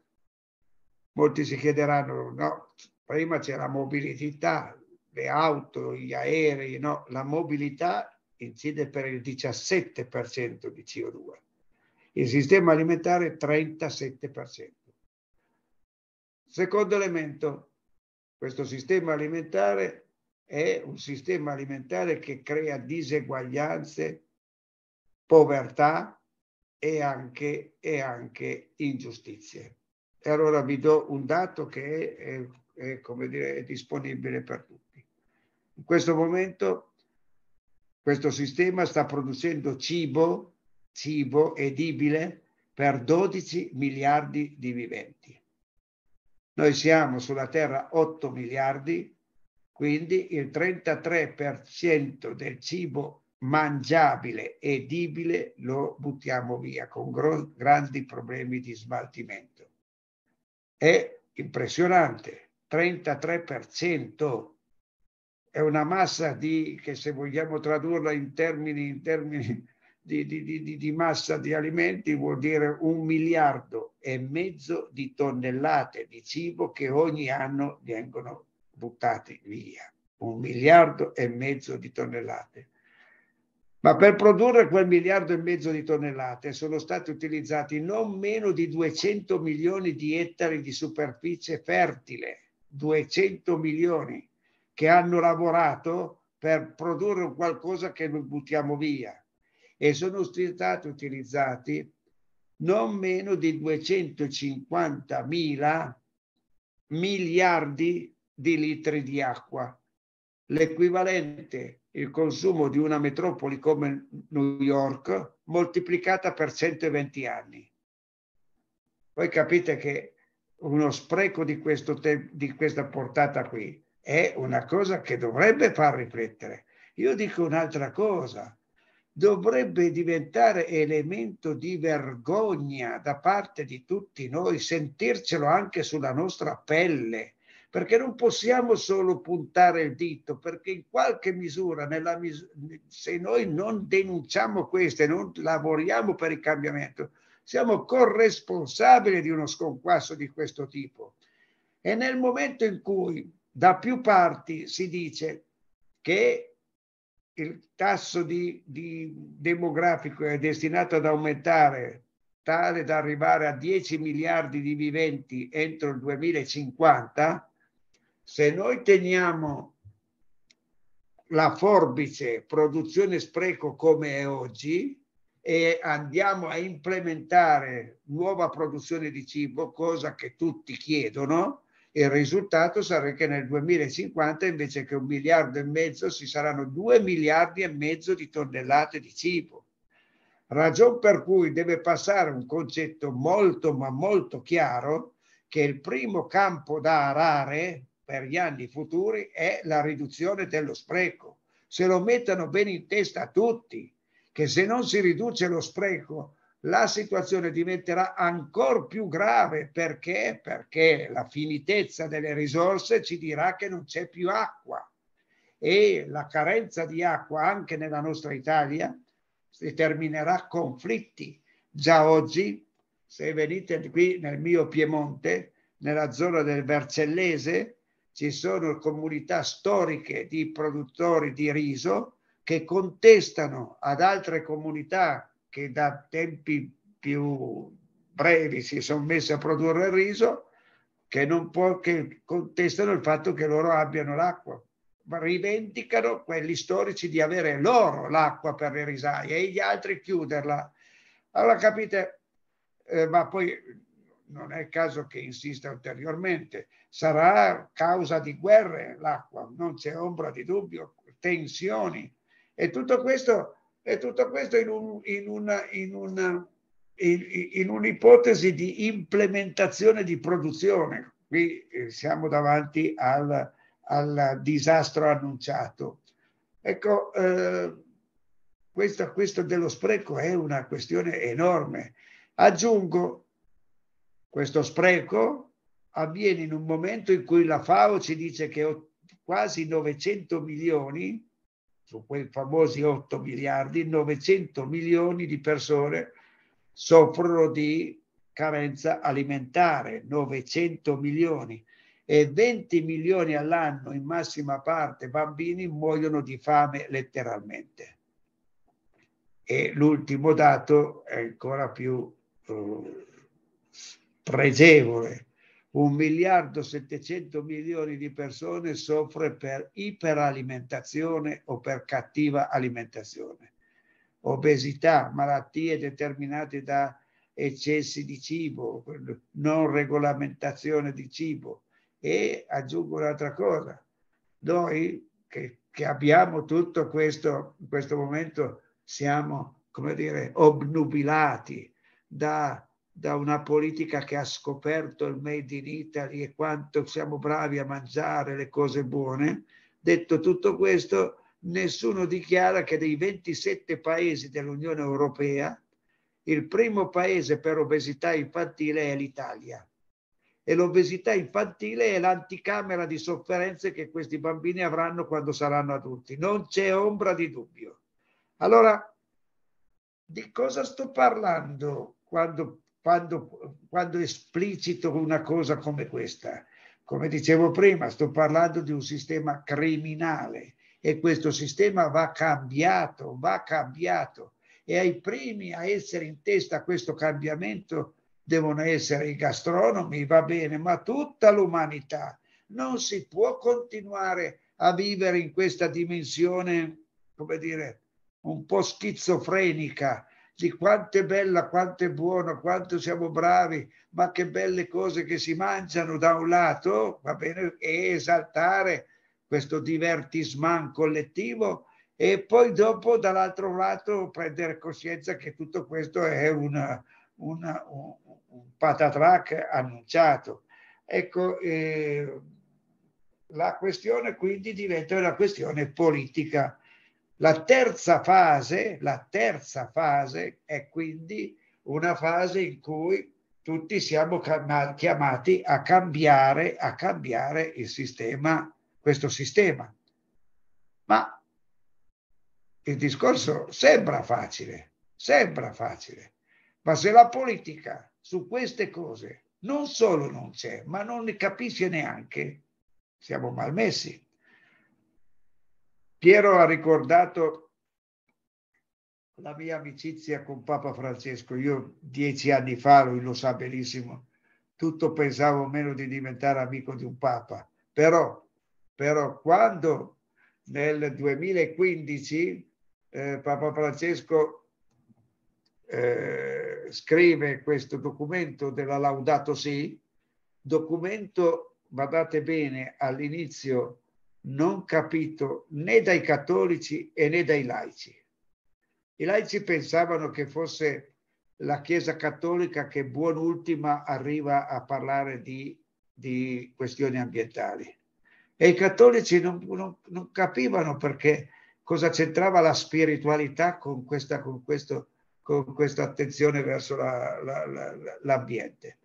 Molti si chiederanno, no, prima c'era mobilità, le auto, gli aerei, no, la mobilità incide per il 17% di CO2, il sistema alimentare 37%. Secondo elemento, questo sistema alimentare è un sistema alimentare che crea diseguaglianze, povertà e anche, e anche ingiustizie. E allora vi do un dato che è, è, è, dire, è disponibile per tutti. In questo momento questo sistema sta producendo cibo, cibo edibile per 12 miliardi di viventi. Noi siamo sulla Terra 8 miliardi, quindi il 33% del cibo mangiabile edibile lo buttiamo via con gro- grandi problemi di smaltimento. È impressionante, 33% è una massa di, che se vogliamo tradurla in termini, in termini di, di, di, di, massa di alimenti vuol dire un miliardo e mezzo di tonnellate di cibo che ogni anno vengono buttate via. Un miliardo e mezzo di tonnellate. Ma per produrre quel miliardo e mezzo di tonnellate sono stati utilizzati non meno di 200 milioni di ettari di superficie fertile, 200 milioni, che hanno lavorato per produrre qualcosa che noi buttiamo via e sono stati utilizzati non meno di 250 mila miliardi di litri di acqua, l'equivalente il consumo di una metropoli come New York moltiplicata per 120 anni. Voi capite che uno spreco di, te- di questa portata qui è una cosa che dovrebbe far riflettere. Io dico un'altra cosa dovrebbe diventare elemento di vergogna da parte di tutti noi, sentircelo anche sulla nostra pelle, perché non possiamo solo puntare il dito, perché in qualche misura, misura se noi non denunciamo questo e non lavoriamo per il cambiamento, siamo corresponsabili di uno sconquasso di questo tipo. E nel momento in cui da più parti si dice che il tasso di, di demografico è destinato ad aumentare tale da arrivare a 10 miliardi di viventi entro il 2050, se noi teniamo la forbice produzione spreco come è oggi e andiamo a implementare nuova produzione di cibo, cosa che tutti chiedono, il risultato sarà che nel 2050 invece che un miliardo e mezzo ci saranno due miliardi e mezzo di tonnellate di cibo. Ragion per cui deve passare un concetto molto ma molto chiaro che il primo campo da arare per gli anni futuri è la riduzione dello spreco. Se lo mettano bene in testa a tutti, che se non si riduce lo spreco la situazione diventerà ancora più grave perché? Perché la finitezza delle risorse ci dirà che non c'è più acqua e la carenza di acqua anche nella nostra Italia determinerà conflitti. Già oggi, se venite qui nel mio Piemonte, nella zona del Vercellese, ci sono comunità storiche di produttori di riso che contestano ad altre comunità che da tempi più brevi si sono messi a produrre il riso che, non può, che contestano il fatto che loro abbiano l'acqua. Rivendicano quelli storici di avere loro l'acqua per le risaie e gli altri chiuderla. Allora capite, eh, ma poi non è caso che insista ulteriormente, sarà causa di guerre l'acqua, non c'è ombra di dubbio, tensioni e tutto questo e tutto questo in, un, in, una, in, una, in un'ipotesi di implementazione di produzione. Qui eh, siamo davanti al, al disastro annunciato. Ecco, eh, questo, questo dello spreco è una questione enorme. Aggiungo, questo spreco avviene in un momento in cui la FAO ci dice che quasi 900 milioni su quei famosi 8 miliardi, 900 milioni di persone soffrono di carenza alimentare, 900 milioni e 20 milioni all'anno in massima parte bambini muoiono di fame letteralmente. E l'ultimo dato è ancora più eh, pregevole un miliardo e 700 milioni di persone soffre per iperalimentazione o per cattiva alimentazione. Obesità, malattie determinate da eccessi di cibo, non regolamentazione di cibo. E aggiungo un'altra cosa, noi che, che abbiamo tutto questo, in questo momento siamo, come dire, obnubilati da da una politica che ha scoperto il made in Italy e quanto siamo bravi a mangiare le cose buone. Detto tutto questo, nessuno dichiara che dei 27 paesi dell'Unione Europea il primo paese per obesità infantile è l'Italia. E l'obesità infantile è l'anticamera di sofferenze che questi bambini avranno quando saranno adulti. Non c'è ombra di dubbio. Allora, di cosa sto parlando quando quando, quando esplicito una cosa come questa. Come dicevo prima, sto parlando di un sistema criminale e questo sistema va cambiato, va cambiato e ai primi a essere in testa a questo cambiamento devono essere i gastronomi, va bene, ma tutta l'umanità. Non si può continuare a vivere in questa dimensione, come dire, un po' schizofrenica di quanto è bella, quanto è buono, quanto siamo bravi, ma che belle cose che si mangiano da un lato, va bene, e esaltare questo divertisman collettivo e poi dopo dall'altro lato prendere coscienza che tutto questo è una, una, un, un patatrack annunciato. Ecco, eh, la questione quindi diventa una questione politica la terza fase, la terza fase è quindi una fase in cui tutti siamo chiamati a cambiare, a cambiare il sistema, questo sistema. Ma il discorso sembra facile, sembra facile, ma se la politica su queste cose non solo non c'è, ma non ne capisce neanche, siamo malmessi. Piero ha ricordato la mia amicizia con Papa Francesco. Io dieci anni fa, lui lo sa benissimo, tutto pensavo meno di diventare amico di un Papa. Però, però quando nel 2015 eh, Papa Francesco eh, scrive questo documento della Laudato Si, documento, badate bene, all'inizio non capito né dai cattolici né dai laici. I laici pensavano che fosse la Chiesa cattolica che buon'ultima arriva a parlare di, di, questioni ambientali. E i cattolici non, non, non capivano perché cosa c'entrava la spiritualità con questa, con questo, con questa attenzione verso la, la, la, l'ambiente.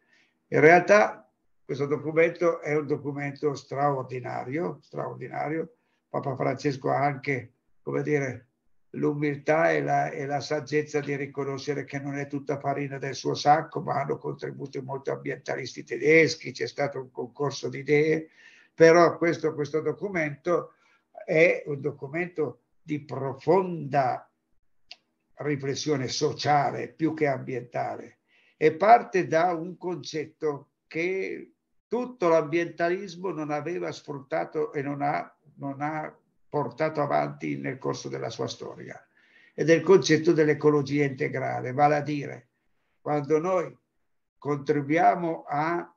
In realtà questo documento è un documento straordinario, straordinario. Papa Francesco ha anche, come dire, l'umiltà e la, e la, saggezza di riconoscere che non è tutta farina del suo sacco, ma hanno contribuito molto ambientalisti tedeschi, c'è stato un concorso di idee, però questo, questo documento è un documento di profonda riflessione sociale più che ambientale e parte da un concetto che tutto l'ambientalismo non aveva sfruttato e non ha, non ha portato avanti nel corso della sua storia ed è il concetto dell'ecologia integrale, vale a dire quando noi contribuiamo a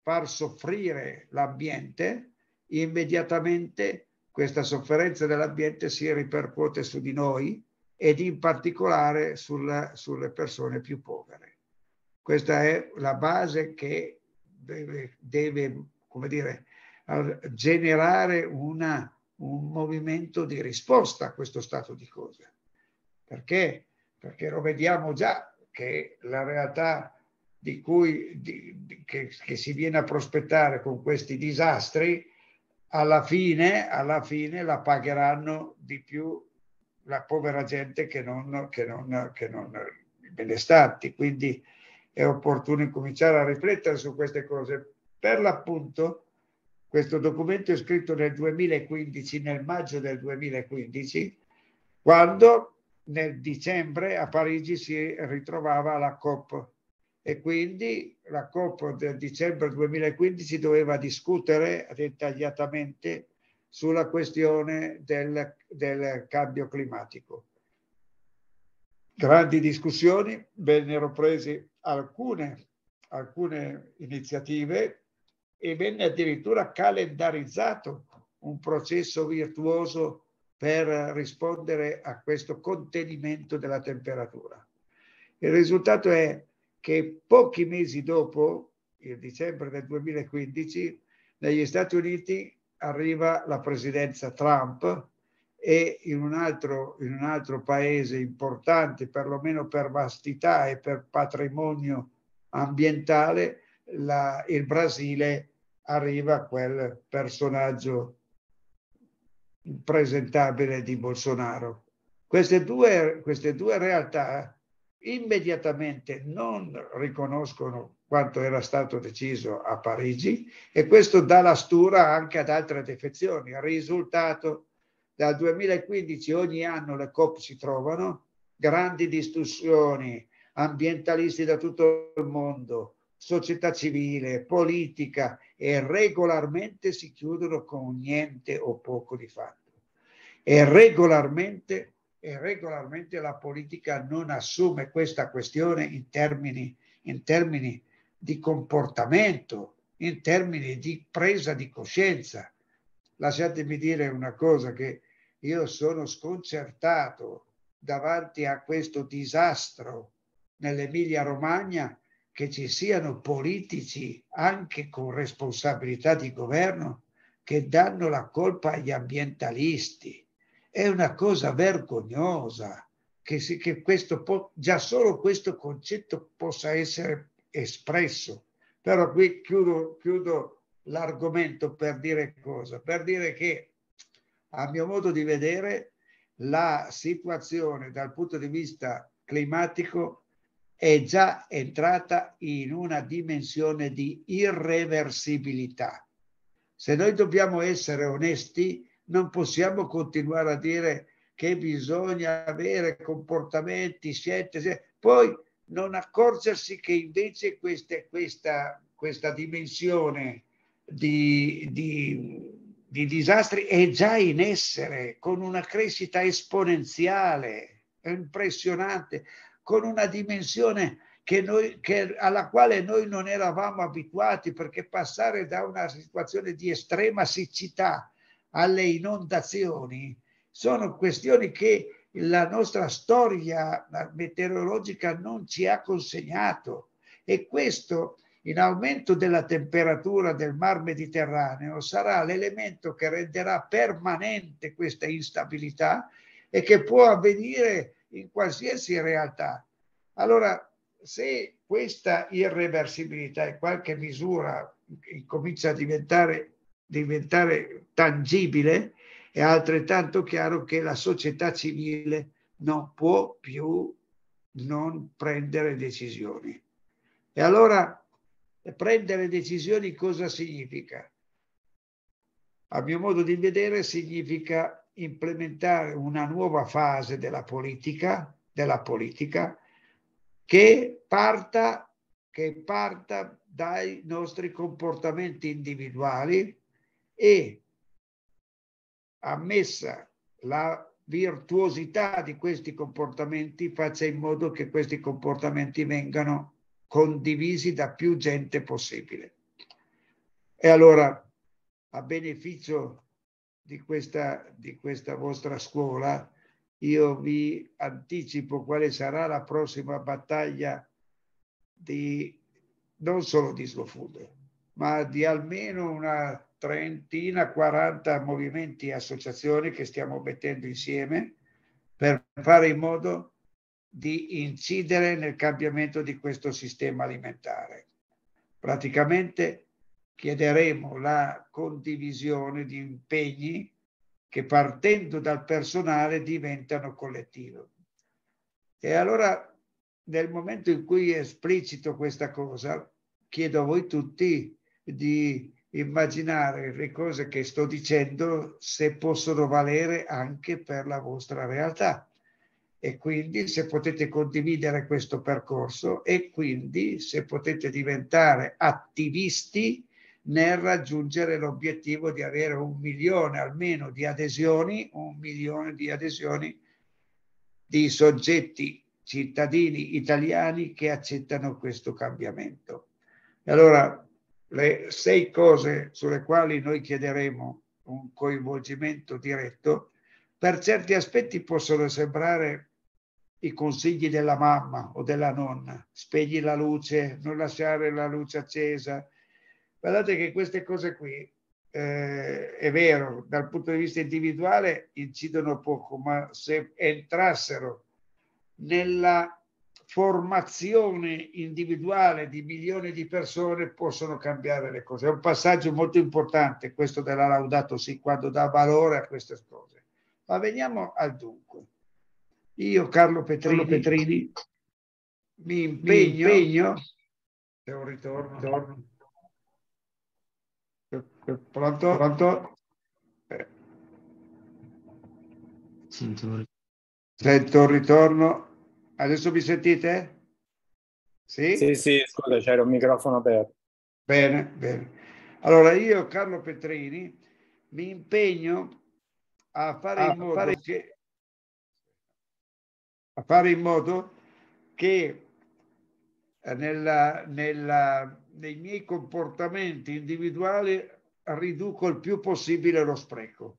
far soffrire l'ambiente, immediatamente questa sofferenza dell'ambiente si ripercuote su di noi ed in particolare sulla, sulle persone più povere. Questa è la base che deve, deve come dire, generare una, un movimento di risposta a questo stato di cose. Perché? Perché lo vediamo già che la realtà di cui, di, che, che, si viene a prospettare con questi disastri, alla fine, alla fine la pagheranno di più la povera gente che non, che non, che non benestanti. Quindi è opportuno incominciare a riflettere su queste cose. Per l'appunto, questo documento è scritto nel 2015, nel maggio del 2015, quando nel dicembre a Parigi si ritrovava la COP e quindi la COP del dicembre 2015 doveva discutere dettagliatamente sulla questione del, del cambio climatico grandi discussioni, vennero prese alcune, alcune iniziative e venne addirittura calendarizzato un processo virtuoso per rispondere a questo contenimento della temperatura. Il risultato è che pochi mesi dopo, il dicembre del 2015, negli Stati Uniti arriva la presidenza Trump e in un, altro, in un altro paese importante, perlomeno per vastità e per patrimonio ambientale, la, il Brasile arriva a quel personaggio presentabile di Bolsonaro. Queste due, queste due realtà immediatamente non riconoscono quanto era stato deciso a Parigi e questo dà la stura anche ad altre defezioni. Il risultato dal 2015 ogni anno le COP si trovano, grandi discussioni, ambientalisti da tutto il mondo, società civile, politica e regolarmente si chiudono con niente o poco di fatto. E regolarmente, e regolarmente la politica non assume questa questione in termini, in termini di comportamento, in termini di presa di coscienza. Lasciatemi dire una cosa che io sono sconcertato davanti a questo disastro nell'Emilia Romagna che ci siano politici anche con responsabilità di governo che danno la colpa agli ambientalisti. È una cosa vergognosa che, si, che questo po- già solo questo concetto possa essere espresso. Però qui chiudo, chiudo l'argomento per dire cosa? Per dire che a mio modo di vedere, la situazione dal punto di vista climatico è già entrata in una dimensione di irreversibilità. Se noi dobbiamo essere onesti, non possiamo continuare a dire che bisogna avere comportamenti, scelte, poi non accorgersi che invece queste, questa, questa dimensione di, di di disastri è già in essere con una crescita esponenziale, impressionante, con una dimensione che noi, che, alla quale noi non eravamo abituati perché passare da una situazione di estrema siccità alle inondazioni sono questioni che la nostra storia meteorologica non ci ha consegnato e questo in aumento della temperatura del Mar Mediterraneo sarà l'elemento che renderà permanente questa instabilità e che può avvenire in qualsiasi realtà. Allora, se questa irreversibilità in qualche misura comincia a diventare, diventare tangibile, è altrettanto chiaro che la società civile non può più non prendere decisioni. E allora prendere decisioni cosa significa? A mio modo di vedere significa implementare una nuova fase della politica, della politica che, parta, che parta dai nostri comportamenti individuali e ammessa la virtuosità di questi comportamenti faccia in modo che questi comportamenti vengano condivisi da più gente possibile. E allora, a beneficio di questa, di questa vostra scuola, io vi anticipo quale sarà la prossima battaglia di, non solo di Slow Food, ma di almeno una trentina, quaranta movimenti e associazioni che stiamo mettendo insieme per fare in modo di incidere nel cambiamento di questo sistema alimentare. Praticamente chiederemo la condivisione di impegni che partendo dal personale diventano collettivi. E allora nel momento in cui esplicito questa cosa, chiedo a voi tutti di immaginare le cose che sto dicendo se possono valere anche per la vostra realtà e quindi se potete condividere questo percorso e quindi se potete diventare attivisti nel raggiungere l'obiettivo di avere un milione almeno di adesioni, un milione di adesioni di soggetti cittadini italiani che accettano questo cambiamento. E allora le sei cose sulle quali noi chiederemo un coinvolgimento diretto per certi aspetti possono sembrare i consigli della mamma o della nonna, spegni la luce, non lasciare la luce accesa. Guardate che queste cose qui, eh, è vero, dal punto di vista individuale incidono poco, ma se entrassero nella formazione individuale di milioni di persone possono cambiare le cose. È un passaggio molto importante questo della Laudato Si quando dà valore a queste cose. Ma veniamo al dunque. Io, Carlo Petrini, Carlo Petrini mi impegno, mi impegno c'è un ritorno, ritorno. Pronto? Pronto? Eh. Sento un... Sento un ritorno. Adesso mi sentite? Sì? Sì, sì, scusa, c'era un microfono aperto. Bene, bene. Allora io, Carlo Petrini, mi impegno a fare a ah, in modo fare... che a fare in modo che eh, nella, nella, nei miei comportamenti individuali riduco il più possibile lo spreco.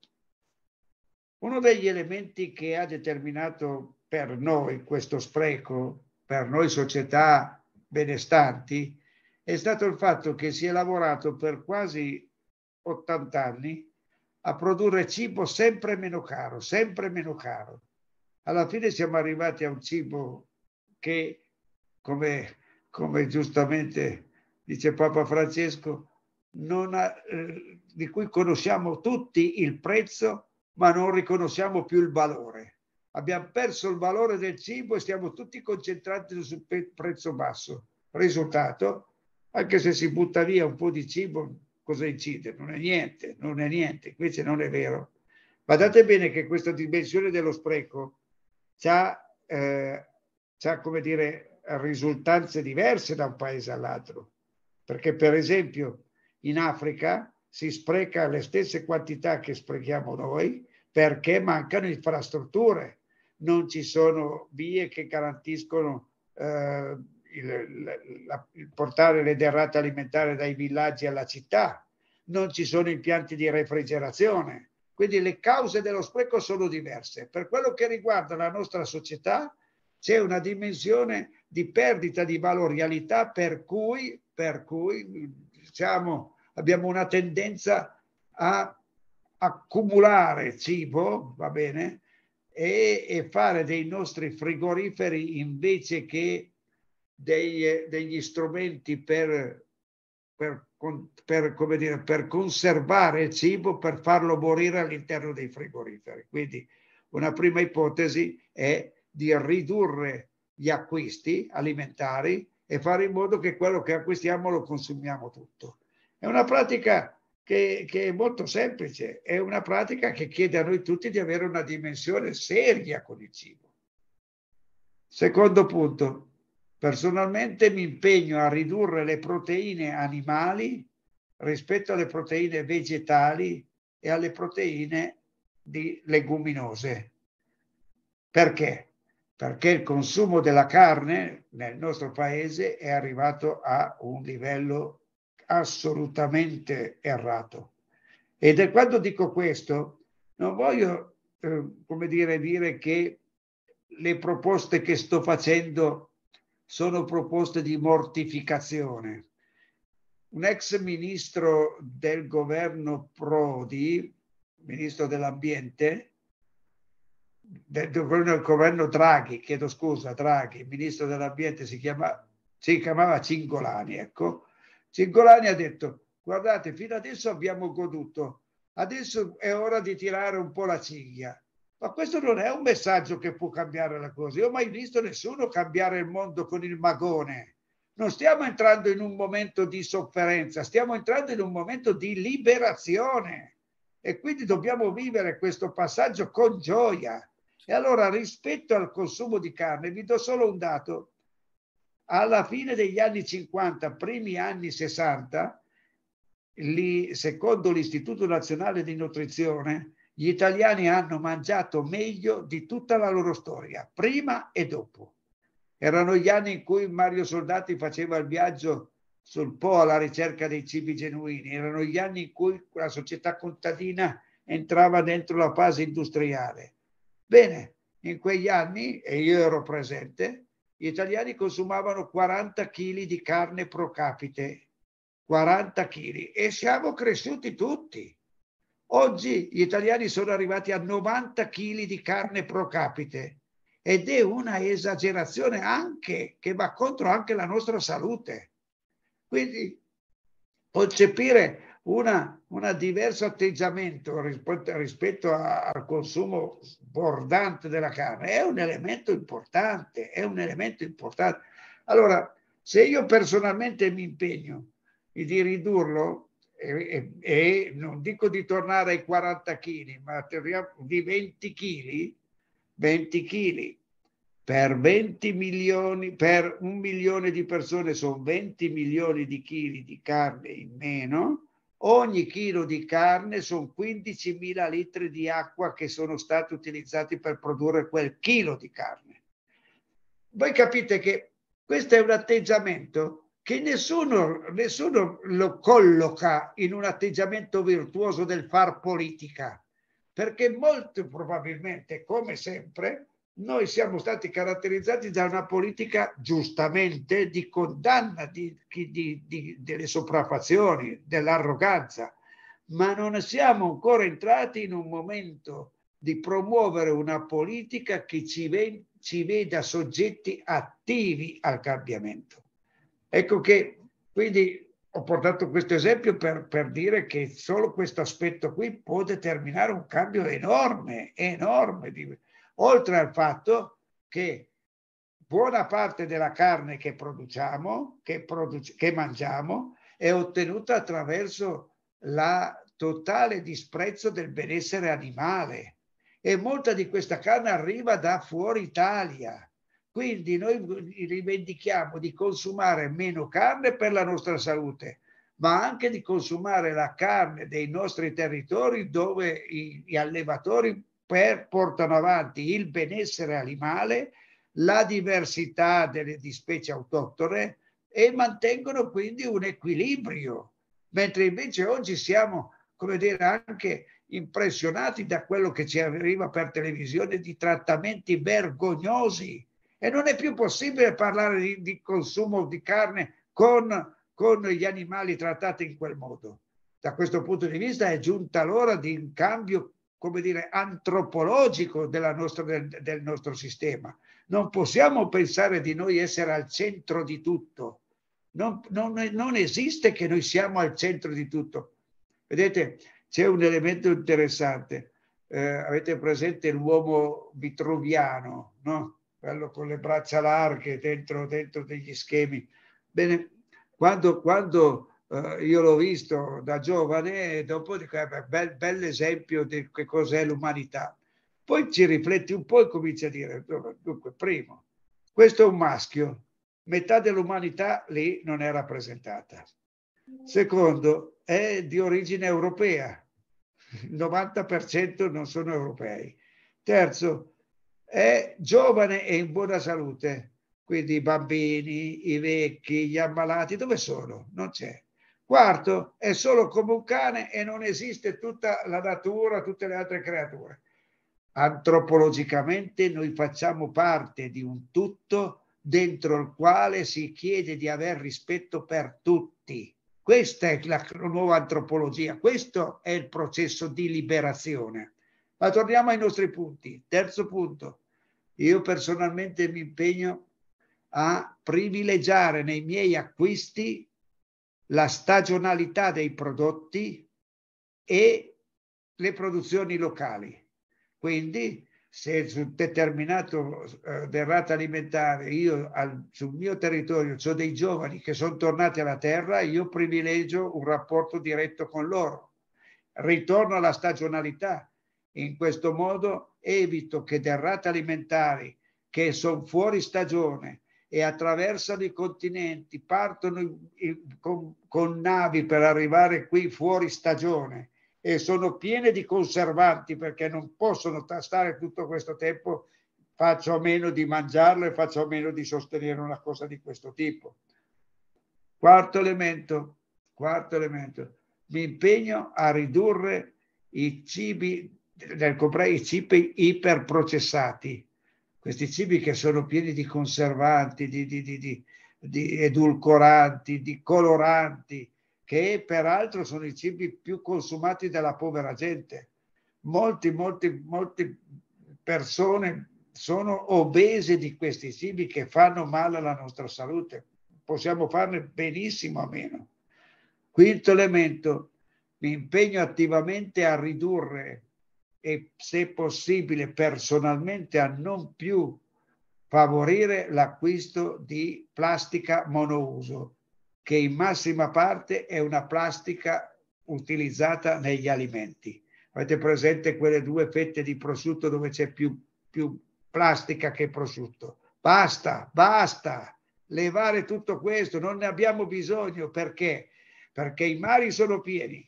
Uno degli elementi che ha determinato per noi questo spreco, per noi società benestanti, è stato il fatto che si è lavorato per quasi 80 anni a produrre cibo sempre meno caro, sempre meno caro alla fine siamo arrivati a un cibo che, come, come giustamente dice Papa Francesco, ha, eh, di cui conosciamo tutti il prezzo, ma non riconosciamo più il valore. Abbiamo perso il valore del cibo e stiamo tutti concentrati sul prezzo basso. Risultato, anche se si butta via un po' di cibo, cosa incide? Non è niente, non è niente, invece non è vero. Guardate bene che questa dimensione dello spreco ha, eh, ha come dire, risultanze diverse da un paese all'altro. Perché, per esempio, in Africa si spreca le stesse quantità che sprechiamo noi perché mancano infrastrutture, non ci sono vie che garantiscono eh, il, la, il portare le derrate alimentari dai villaggi alla città, non ci sono impianti di refrigerazione, quindi le cause dello spreco sono diverse. Per quello che riguarda la nostra società c'è una dimensione di perdita di valorialità per cui, per cui diciamo, abbiamo una tendenza a accumulare cibo, va bene, e, e fare dei nostri frigoriferi invece che dei, degli strumenti per, per con, per, dire, per, conservare il cibo, per farlo morire all'interno dei frigoriferi. Quindi una prima ipotesi è di ridurre gli acquisti alimentari e fare in modo che quello che acquistiamo lo consumiamo tutto. È una pratica che, che è molto semplice, è una pratica che chiede a noi tutti di avere una dimensione seria con il cibo. Secondo punto, Personalmente mi impegno a ridurre le proteine animali rispetto alle proteine vegetali e alle proteine di leguminose. Perché? Perché il consumo della carne nel nostro paese è arrivato a un livello assolutamente errato. Ed quando dico questo, non voglio, eh, come dire, dire che le proposte che sto facendo sono proposte di mortificazione. Un ex ministro del governo Prodi, ministro dell'ambiente, del governo, del governo Draghi, chiedo scusa, Draghi, ministro dell'ambiente si, chiama, si chiamava Cingolani, ecco. Cingolani ha detto, guardate, fino adesso abbiamo goduto, adesso è ora di tirare un po' la ciglia ma questo non è un messaggio che può cambiare la cosa. Io ho mai visto nessuno cambiare il mondo con il magone. Non stiamo entrando in un momento di sofferenza, stiamo entrando in un momento di liberazione e quindi dobbiamo vivere questo passaggio con gioia. E allora rispetto al consumo di carne vi do solo un dato. Alla fine degli anni 50, primi anni 60, lì, secondo l'Istituto Nazionale di Nutrizione, gli italiani hanno mangiato meglio di tutta la loro storia, prima e dopo. Erano gli anni in cui Mario Soldati faceva il viaggio sul Po alla ricerca dei cibi genuini, erano gli anni in cui la società contadina entrava dentro la fase industriale. Bene, in quegli anni, e io ero presente, gli italiani consumavano 40 kg di carne pro capite, 40 kg, e siamo cresciuti tutti. Oggi gli italiani sono arrivati a 90 kg di carne pro capite ed è una esagerazione anche che va contro anche la nostra salute. Quindi concepire un diverso atteggiamento rispetto, rispetto a, al consumo bordante della carne è un elemento importante, è un elemento importante. Allora, se io personalmente mi impegno di ridurlo, e, e, e, non dico di tornare ai 40 kg, ma di 20 kg, 20 kg per 20 milioni, per un milione di persone sono 20 milioni di chili di carne in meno, ogni chilo di carne sono 15.000 litri di acqua che sono stati utilizzati per produrre quel chilo di carne. Voi capite che questo è un atteggiamento che nessuno, nessuno lo colloca in un atteggiamento virtuoso del far politica, perché molto probabilmente, come sempre, noi siamo stati caratterizzati da una politica giustamente di condanna di, di, di, delle sopraffazioni, dell'arroganza, ma non siamo ancora entrati in un momento di promuovere una politica che ci, ve, ci veda soggetti attivi al cambiamento. Ecco che quindi ho portato questo esempio per, per, dire che solo questo aspetto qui può determinare un cambio enorme, enorme, di, oltre al fatto che buona parte della carne che produciamo, che, produc che mangiamo, è ottenuta attraverso la totale disprezzo del benessere animale e molta di questa carne arriva da fuori Italia quindi noi rivendichiamo di consumare meno carne per la nostra salute, ma anche di consumare la carne dei nostri territori dove gli allevatori per, portano avanti il benessere animale, la diversità delle, di specie autoctone e mantengono quindi un equilibrio. Mentre invece oggi siamo, come dire, anche impressionati da quello che ci arriva per televisione di trattamenti vergognosi e non è più possibile parlare di, di consumo di carne con, con gli animali trattati in quel modo. Da questo punto di vista è giunta l'ora di un cambio come dire, antropologico nostra, del, del, nostro sistema. Non possiamo pensare di noi essere al centro di tutto. Non, non, non esiste che noi siamo al centro di tutto. Vedete, c'è un elemento interessante. Eh, avete presente l'uomo vitruviano, no? quello con le braccia larghe dentro, dentro degli schemi. Bene, quando, quando eh, io l'ho visto da giovane, dopo dico, eh, bel, bel esempio di che cos'è l'umanità. Poi ci rifletti un po' e cominci a dire, dunque, primo, questo è un maschio, metà dell'umanità lì non è rappresentata. Secondo, è di origine europea, il 90% non sono europei. Terzo, è giovane e in buona salute. Quindi i bambini, i vecchi, gli ammalati, dove sono? Non c'è. Quarto, è solo come un cane e non esiste tutta la natura, tutte le altre creature. Antropologicamente noi facciamo parte di un tutto dentro il quale si chiede di aver rispetto per tutti. Questa è la nuova antropologia, questo è il processo di liberazione. Ma torniamo ai nostri punti. Terzo punto, io personalmente mi impegno a privilegiare nei miei acquisti la stagionalità dei prodotti e le produzioni locali. Quindi se su un determinato eh, derrata alimentare io al, sul mio territorio ho dei giovani che sono tornati alla terra, io privilegio un rapporto diretto con loro. Ritorno alla stagionalità in questo modo evito che derrate alimentari che sono fuori stagione e attraversano i continenti, partono in, in, con, con navi per arrivare qui fuori stagione e sono piene di conservanti perché non possono stare tutto questo tempo, faccio a meno di mangiarlo e faccio a meno di sostenere una cosa di questo tipo. Quarto elemento, quarto elemento, mi impegno a ridurre i cibi nel comprare i cibi iperprocessati, questi cibi che sono pieni di conservanti, di, di, di, di, edulcoranti, di coloranti, che peraltro sono i cibi più consumati dalla povera gente. Molte, molte, molte persone sono obese di questi cibi che fanno male alla nostra salute. Possiamo farne benissimo a meno. Quinto elemento, mi impegno attivamente a ridurre e se possibile personalmente a non più favorire l'acquisto di plastica monouso, che in massima parte è una plastica utilizzata negli alimenti. Avete presente quelle due fette di prosciutto dove c'è più, più plastica che prosciutto? Basta, basta, levare tutto questo, non ne abbiamo bisogno perché? Perché i mari sono pieni,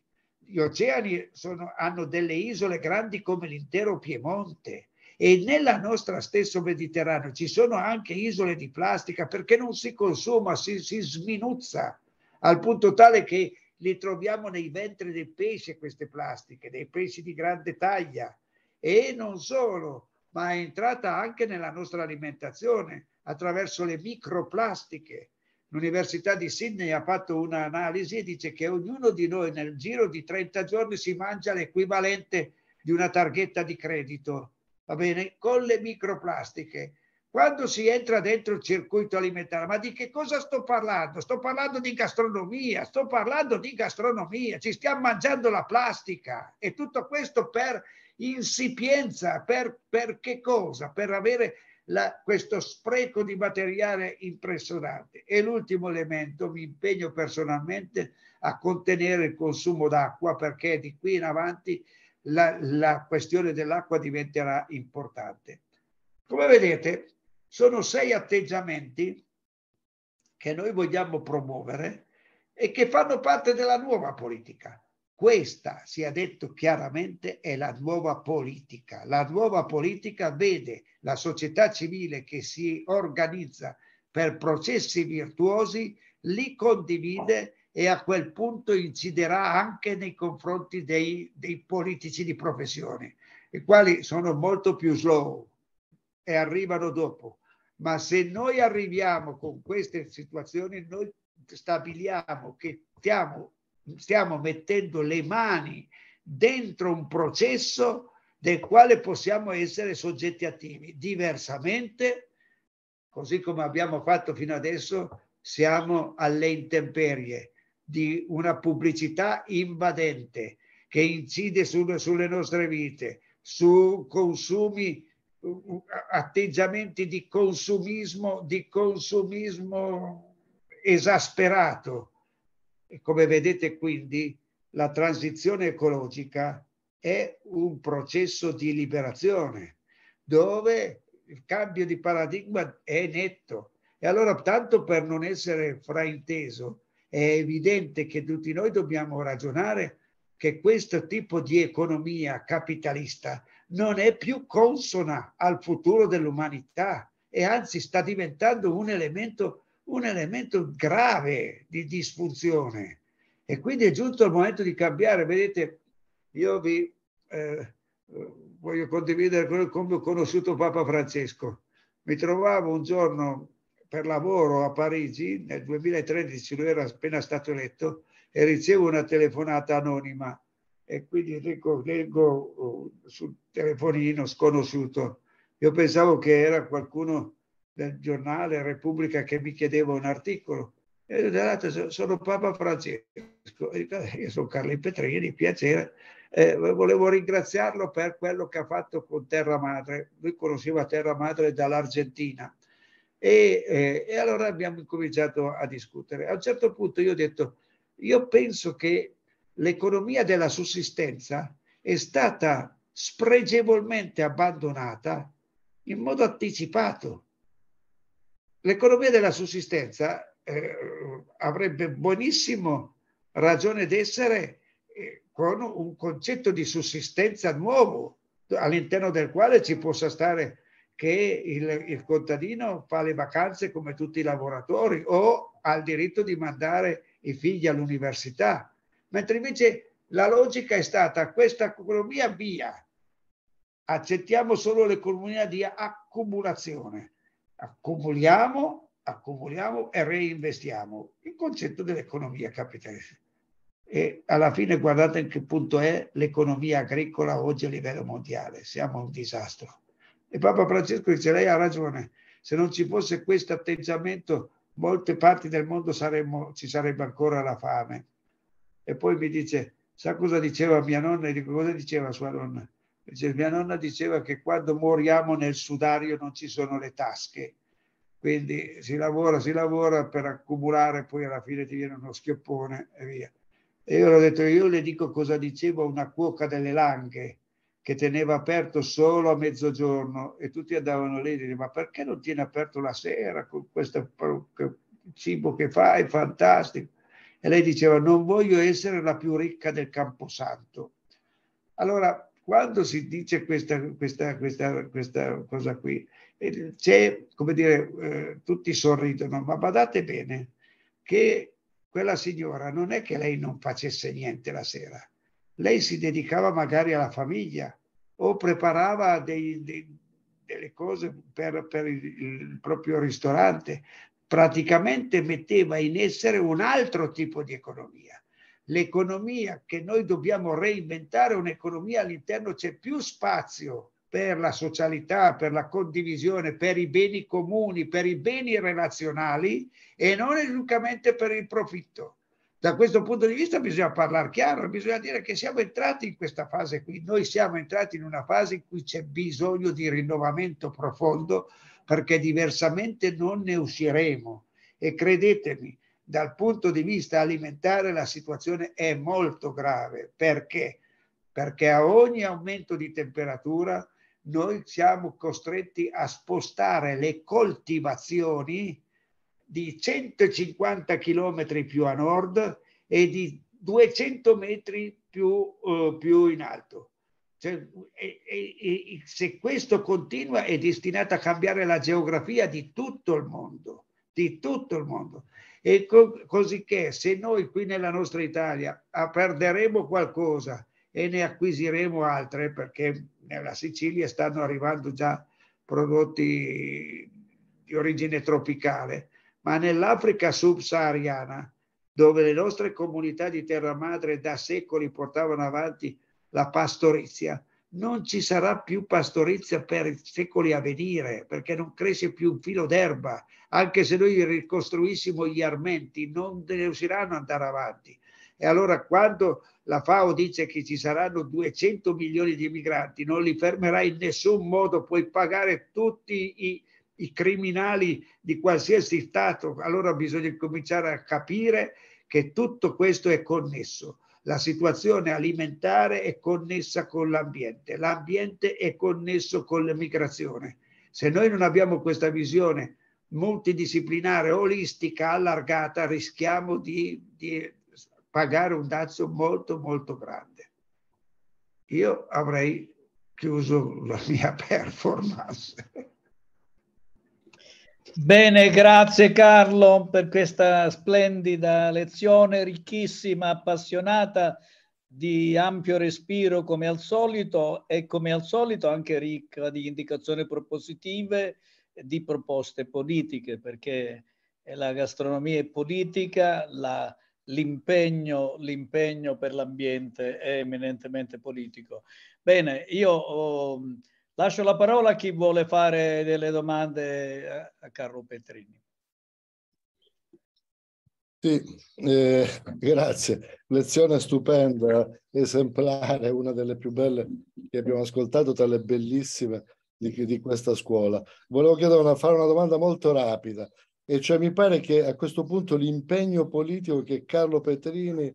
gli oceani sono, hanno delle isole grandi come l'intero Piemonte e nella nostra stesso Mediterraneo ci sono anche isole di plastica perché non si consuma, si, si sminuzza al punto tale che li troviamo nei ventri dei pesci queste plastiche, dei pesci di grande taglia e non solo, ma è entrata anche nella nostra alimentazione attraverso le microplastiche l'Università di Sydney ha fatto un'analisi e dice che ognuno di noi nel giro di 30 giorni si mangia l'equivalente di una targhetta di credito, va bene, con le microplastiche. Quando si entra dentro il circuito alimentare, ma di che cosa sto parlando? Sto parlando di gastronomia, sto parlando di gastronomia, ci stiamo mangiando la plastica e tutto questo per insipienza, per, per che cosa? Per avere la, questo spreco di materiale impressionante. E l'ultimo elemento, mi impegno personalmente a contenere il consumo d'acqua perché di qui in avanti la, la questione dell'acqua diventerà importante. Come vedete, sono sei atteggiamenti che noi vogliamo promuovere e che fanno parte della nuova politica. Questa, si è detto chiaramente, è la nuova politica. La nuova politica vede la società civile che si organizza per processi virtuosi, li condivide e a quel punto inciderà anche nei confronti dei, dei politici di professione, i quali sono molto più slow e arrivano dopo. Ma se noi arriviamo con queste situazioni, noi stabiliamo che stiamo stiamo mettendo le mani dentro un processo del quale possiamo essere soggetti attivi. Diversamente, così come abbiamo fatto fino adesso, siamo alle intemperie di una pubblicità invadente che incide su, sulle nostre vite, su consumi, atteggiamenti di consumismo, di consumismo esasperato, e come vedete quindi la transizione ecologica è un processo di liberazione dove il cambio di paradigma è netto. E allora tanto per non essere frainteso, è evidente che tutti noi dobbiamo ragionare che questo tipo di economia capitalista non è più consona al futuro dell'umanità e anzi sta diventando un elemento un elemento grave di disfunzione e quindi è giunto il momento di cambiare. Vedete, io vi eh, voglio condividere come ho conosciuto Papa Francesco. Mi trovavo un giorno per lavoro a Parigi, nel 2013 lui era appena stato eletto, e ricevo una telefonata anonima e quindi leggo, leggo oh, sul telefonino sconosciuto. Io pensavo che era qualcuno del giornale Repubblica che mi chiedeva un articolo. E ho detto, sono Papa Francesco, eh, io sono Carlo Petrini, piacere. Eh, volevo ringraziarlo per quello che ha fatto con Terra Madre. Lui conosceva Terra Madre dall'Argentina. E, eh, e allora abbiamo cominciato a discutere. A un certo punto io ho detto, io penso che l'economia della sussistenza è stata spregevolmente abbandonata in modo anticipato L'economia della sussistenza eh, avrebbe buonissimo ragione d'essere eh, con un concetto di sussistenza nuovo, all'interno del quale ci possa stare che il, il, contadino fa le vacanze come tutti i lavoratori o ha il diritto di mandare i figli all'università, mentre invece la logica è stata questa economia via, accettiamo solo l'economia di accumulazione accumuliamo, accumuliamo e reinvestiamo. Il concetto dell'economia capitalista. E alla fine guardate in che punto è l'economia agricola oggi a livello mondiale. Siamo un disastro. E Papa Francesco dice, lei ha ragione, se non ci fosse questo atteggiamento, molte parti del mondo saremmo, ci sarebbe ancora la fame. E poi mi dice, sa cosa diceva mia nonna? E dico, cosa diceva sua nonna? mia nonna diceva che quando moriamo nel sudario non ci sono le tasche, quindi si lavora, si lavora per accumulare, poi alla fine ti viene uno schioppone e via. E io ho detto, io le dico cosa diceva una cuoca delle Langhe, che teneva aperto solo a mezzogiorno e tutti andavano lì e dicevano ma perché non tiene aperto la sera con questo cibo che fai, fantastico. E lei diceva non voglio essere la più ricca del Camposanto. Allora quando si dice questa, questa, questa, questa cosa qui, eh, c'è, come dire, eh, tutti sorridono, ma badate bene che quella signora non è che lei non facesse niente la sera, lei si dedicava magari alla famiglia o preparava dei, dei, delle cose per, per il, il proprio ristorante, praticamente metteva in essere un altro tipo di economia l'economia che noi dobbiamo reinventare un'economia all'interno c'è più spazio per la socialità, per la condivisione, per i beni comuni, per i beni relazionali e non unicamente per il profitto. Da questo punto di vista bisogna parlare chiaro, bisogna dire che siamo entrati in questa fase qui, noi siamo entrati in una fase in cui c'è bisogno di rinnovamento profondo perché diversamente non ne usciremo e credetemi, dal punto di vista alimentare la situazione è molto grave. Perché? Perché a ogni aumento di temperatura noi siamo costretti a spostare le coltivazioni di 150 km più a nord e di 200 metri più, eh, più in alto. Cioè, e, e, se questo continua è destinato a cambiare la geografia di tutto il mondo, di tutto il mondo. E co- cosicché se noi qui nella nostra Italia ah, perderemo qualcosa e ne acquisiremo altre, perché nella Sicilia stanno arrivando già prodotti di origine tropicale, ma nell'Africa subsahariana, dove le nostre comunità di terra madre da secoli portavano avanti la pastorizia, non ci sarà più pastorizia per secoli a venire, perché non cresce più un filo d'erba, anche se noi ricostruissimo gli armenti, non riusciranno ad andare avanti. E allora quando la FAO dice che ci saranno 200 milioni di migranti, non li fermerà in nessun modo, puoi pagare tutti i, i criminali di qualsiasi Stato, allora bisogna cominciare a capire che tutto questo è connesso la situazione alimentare è connessa con l'ambiente, l'ambiente è connesso con l'emigrazione. Se noi non abbiamo questa visione multidisciplinare, olistica, allargata, rischiamo di, di pagare un dazio molto molto grande. Io avrei chiuso la mia performance. Bene, grazie Carlo per questa splendida lezione, ricchissima, appassionata, di ampio respiro come al solito e come al solito anche ricca di indicazioni propositive e di proposte politiche, perché la gastronomia è politica, la, l'impegno, l'impegno per l'ambiente è eminentemente politico. Bene, io... Oh, Lascio la parola a chi vuole fare delle domande a Carlo Petrini. Sì, eh, grazie. Lezione stupenda, esemplare, una delle più belle che abbiamo ascoltato, tra le bellissime di, di questa scuola. Volevo chiedere una, fare una domanda molto rapida, e cioè mi pare che a questo punto l'impegno politico che Carlo Petrini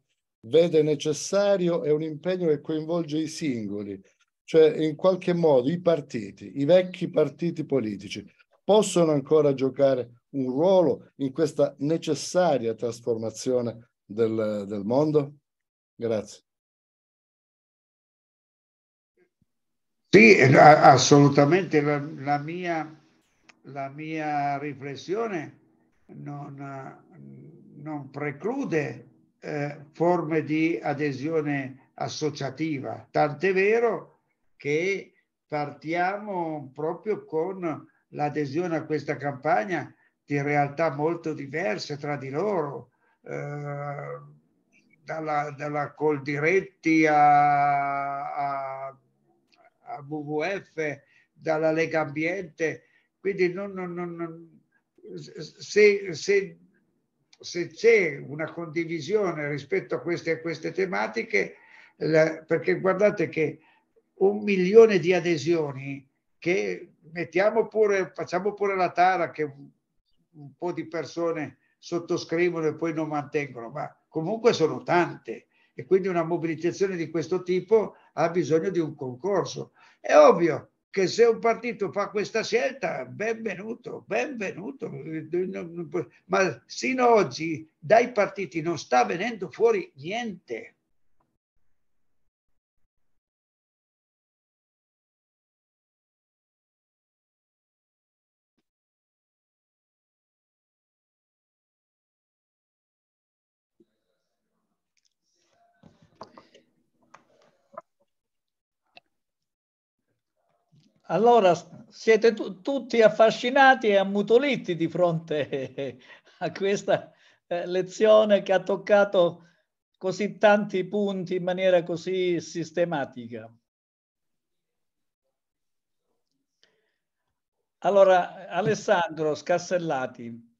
vede necessario è un impegno che coinvolge i singoli, cioè, in qualche modo i partiti, i vecchi partiti politici, possono ancora giocare un ruolo in questa necessaria trasformazione del, del mondo? Grazie. Sì, assolutamente. La, la, mia, la mia, riflessione non, non preclude eh, forme di adesione associativa, tant'è vero che partiamo proprio con l'adesione a questa campagna di realtà molto diverse tra di loro, eh, dalla, dalla Coldiretti a, a, a WWF, dalla Lega Ambiente. Quindi non, non, non, se, se, se c'è una condivisione rispetto a queste, a queste tematiche, la, perché guardate che un milione di adesioni che mettiamo pure, facciamo pure la tara che un, un po' di persone sottoscrivono e poi non mantengono, ma comunque sono tante e quindi una mobilitazione di questo tipo ha bisogno di un concorso. È ovvio che se un partito fa questa scelta, benvenuto, benvenuto, ma sino ad oggi dai partiti non sta venendo fuori niente. Allora siete tu, tutti affascinati e ammutoliti di fronte a questa eh, lezione che ha toccato così tanti punti in maniera così sistematica. Allora, Alessandro Scassellati.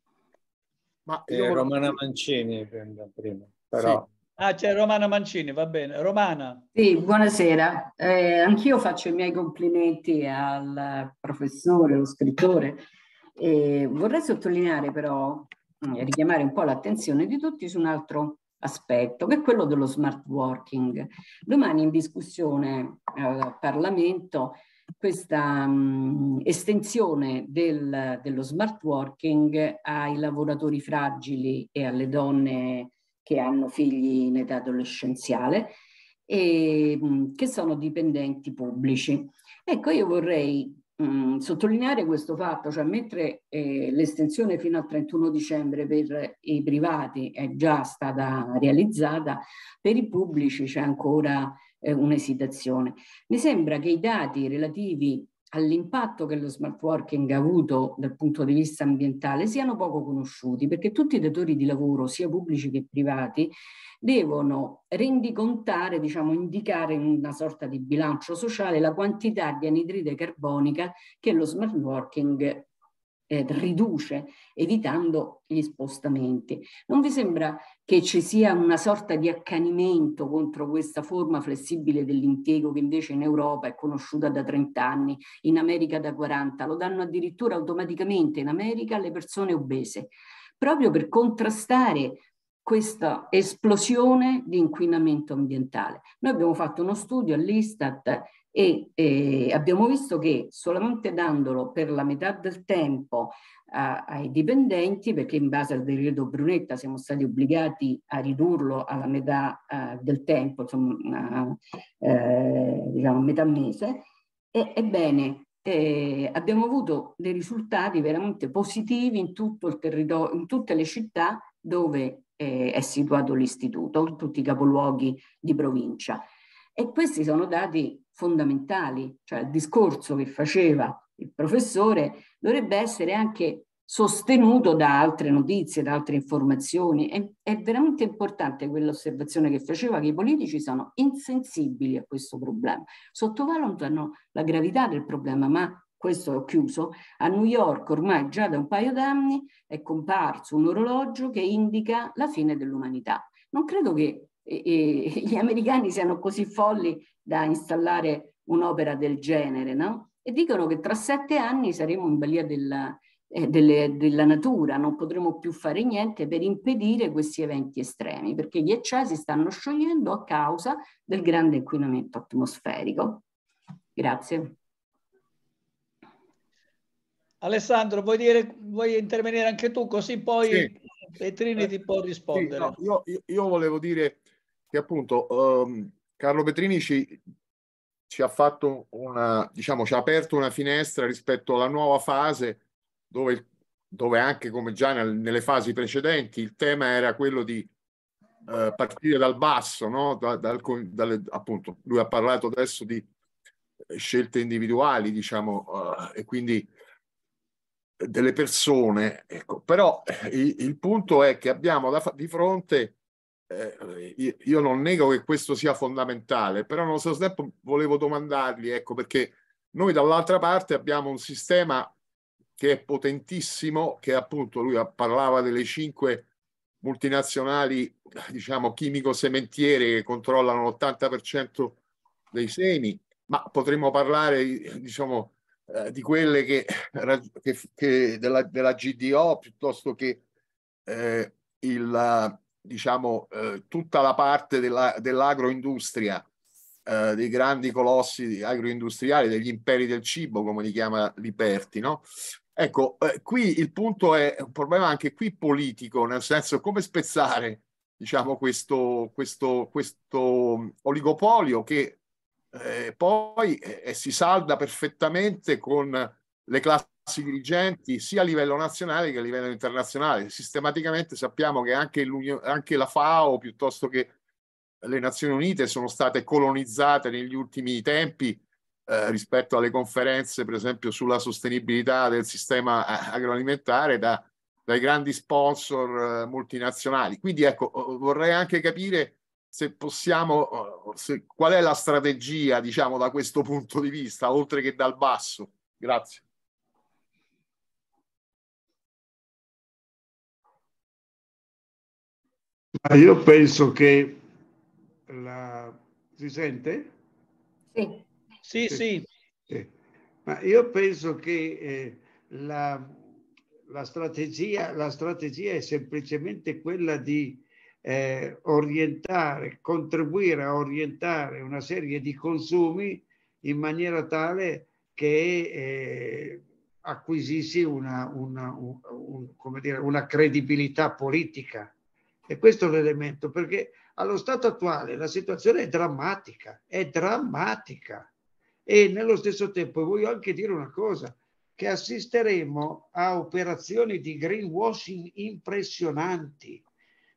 Ma eh, Romana Mancini prima, però. Sì. Ah, c'è Romana Mancini, va bene. Romana. Sì, buonasera. Eh, anch'io faccio i miei complimenti al professore, lo scrittore. Eh, vorrei sottolineare però, eh, richiamare un po' l'attenzione di tutti su un altro aspetto, che è quello dello smart working. Domani in discussione eh, al Parlamento questa mh, mm, estensione del, dello smart working ai lavoratori fragili e alle donne che hanno figli in età adolescenziale e mh, mm, che sono dipendenti pubblici. Ecco, io vorrei mh, mm, sottolineare questo fatto, cioè mentre eh, l'estensione fino al 31 dicembre per i privati è già stata realizzata, per i pubblici c'è ancora eh, un'esitazione. Mi sembra che i dati relativi all'impatto che lo smart working ha avuto dal punto di vista ambientale siano poco conosciuti, perché tutti i datori di lavoro, sia pubblici che privati, devono rendicontare, diciamo, indicare in una sorta di bilancio sociale la quantità di anidride carbonica che lo smart working eh, riduce, evitando gli spostamenti. Non vi sembra che ci sia una sorta di accanimento contro questa forma flessibile dell'impiego che invece in Europa è conosciuta da 30 anni, in America da 40, lo danno addirittura automaticamente in America alle persone obese, proprio per contrastare questa esplosione di inquinamento ambientale. Noi abbiamo fatto uno studio all'Istat e eh, abbiamo visto che solamente dandolo per la metà del tempo a, ai dipendenti, perché in base al decreto Brunetta siamo stati obbligati a ridurlo alla metà eh, del tempo, insomma, eh, diciamo metà mese, e, ebbene eh, abbiamo avuto dei risultati veramente positivi in tutto il territorio, in tutte le città dove eh, è situato l'istituto, in tutti i capoluoghi di provincia. E questi sono dati fondamentali, cioè il discorso che faceva il professore dovrebbe essere anche sostenuto da altre notizie, da altre informazioni. È, è veramente importante quell'osservazione che faceva che i politici sono insensibili a questo problema, sottovalutano la gravità del problema, ma questo ho chiuso, a New York ormai già da un paio d'anni è comparso un orologio che indica la fine dell'umanità. Non credo che e, gli americani siano così folli da installare un'opera del genere, no? E dicono che tra sette anni saremo in balia della, eh, delle, della natura, non potremo più fare niente per impedire questi eventi estremi, perché gli eccessi stanno sciogliendo a causa del grande inquinamento atmosferico. Grazie. Alessandro, vuoi, dire, vuoi, intervenire anche tu, così poi sì. Petrini eh, ti può rispondere. Sì, no, io, io, volevo dire che appunto ehm, Carlo Petrini ci, ci ha fatto una, diciamo, ci ha aperto una finestra rispetto alla nuova fase dove, dove anche come già nel, nelle fasi precedenti il tema era quello di eh, partire dal basso, no? da, dal, dalle, appunto lui ha parlato adesso di eh, scelte individuali, diciamo, eh, e quindi delle persone, ecco. però eh, il, il punto è che abbiamo da, di fronte eh, io non nego che questo sia fondamentale, però nello stesso tempo volevo domandargli, ecco perché noi dall'altra parte abbiamo un sistema che è potentissimo, che appunto lui parlava delle cinque multinazionali, diciamo, chimico-sementiere che controllano l'80% dei semi, ma potremmo parlare, diciamo, eh, di quelle che, che, che della, della, GDO piuttosto che eh, il, diciamo, eh, tutta la parte della, dell'agroindustria, eh, dei grandi colossi agroindustriali, degli imperi del cibo, come li chiama Liperti. No? Ecco, eh, qui il punto è un problema anche qui politico, nel senso come spezzare diciamo, questo, questo, questo oligopolio che eh, poi eh, eh, si salda perfettamente con le classi dirigenti sia a livello nazionale che a livello internazionale. Sistematicamente sappiamo che anche, anche la FAO piuttosto che le Nazioni Unite sono state colonizzate negli ultimi tempi eh, rispetto alle conferenze, per esempio, sulla sostenibilità del sistema agroalimentare da, dai grandi sponsor eh, multinazionali. Quindi ecco, vorrei anche capire se possiamo, se, qual è la strategia, diciamo, da questo punto di vista, oltre che dal basso. Grazie. Ma io penso che la... si sente? Sì. Sì, sì. sì. Ma io penso che eh, la, la, strategia, la, strategia, è semplicemente quella di eh, orientare, contribuire a orientare una serie di consumi in maniera tale che eh, acquisissi una, una, un, un, dire, una credibilità politica e questo è l'elemento, perché allo stato attuale la situazione è drammatica, è drammatica. E nello stesso tempo voglio anche dire una cosa, che assisteremo a operazioni di greenwashing impressionanti,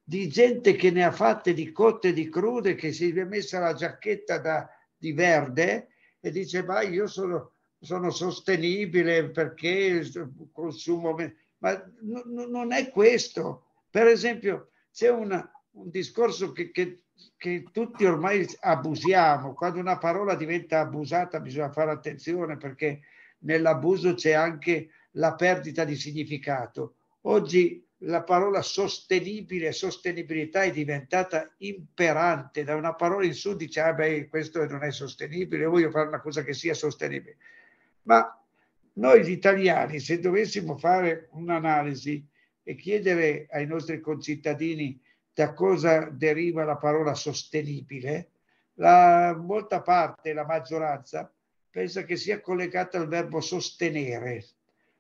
di gente che ne ha fatte di cotte e di crude, che si è messa la giacchetta da, di verde e dice ma io sono, sono sostenibile perché consumo... Ma no, no, non è questo. Per esempio, c'è un discorso che, che, che, tutti ormai abusiamo, quando una parola diventa abusata bisogna fare attenzione perché nell'abuso c'è anche la perdita di significato. Oggi la parola sostenibile, sostenibilità è diventata imperante, da una parola in su dice ah beh questo non è sostenibile, voglio fare una cosa che sia sostenibile. Ma noi gli italiani, se dovessimo fare un'analisi, e chiedere ai nostri concittadini da cosa deriva la parola sostenibile, la molta parte, la maggioranza, pensa che sia collegata al verbo sostenere.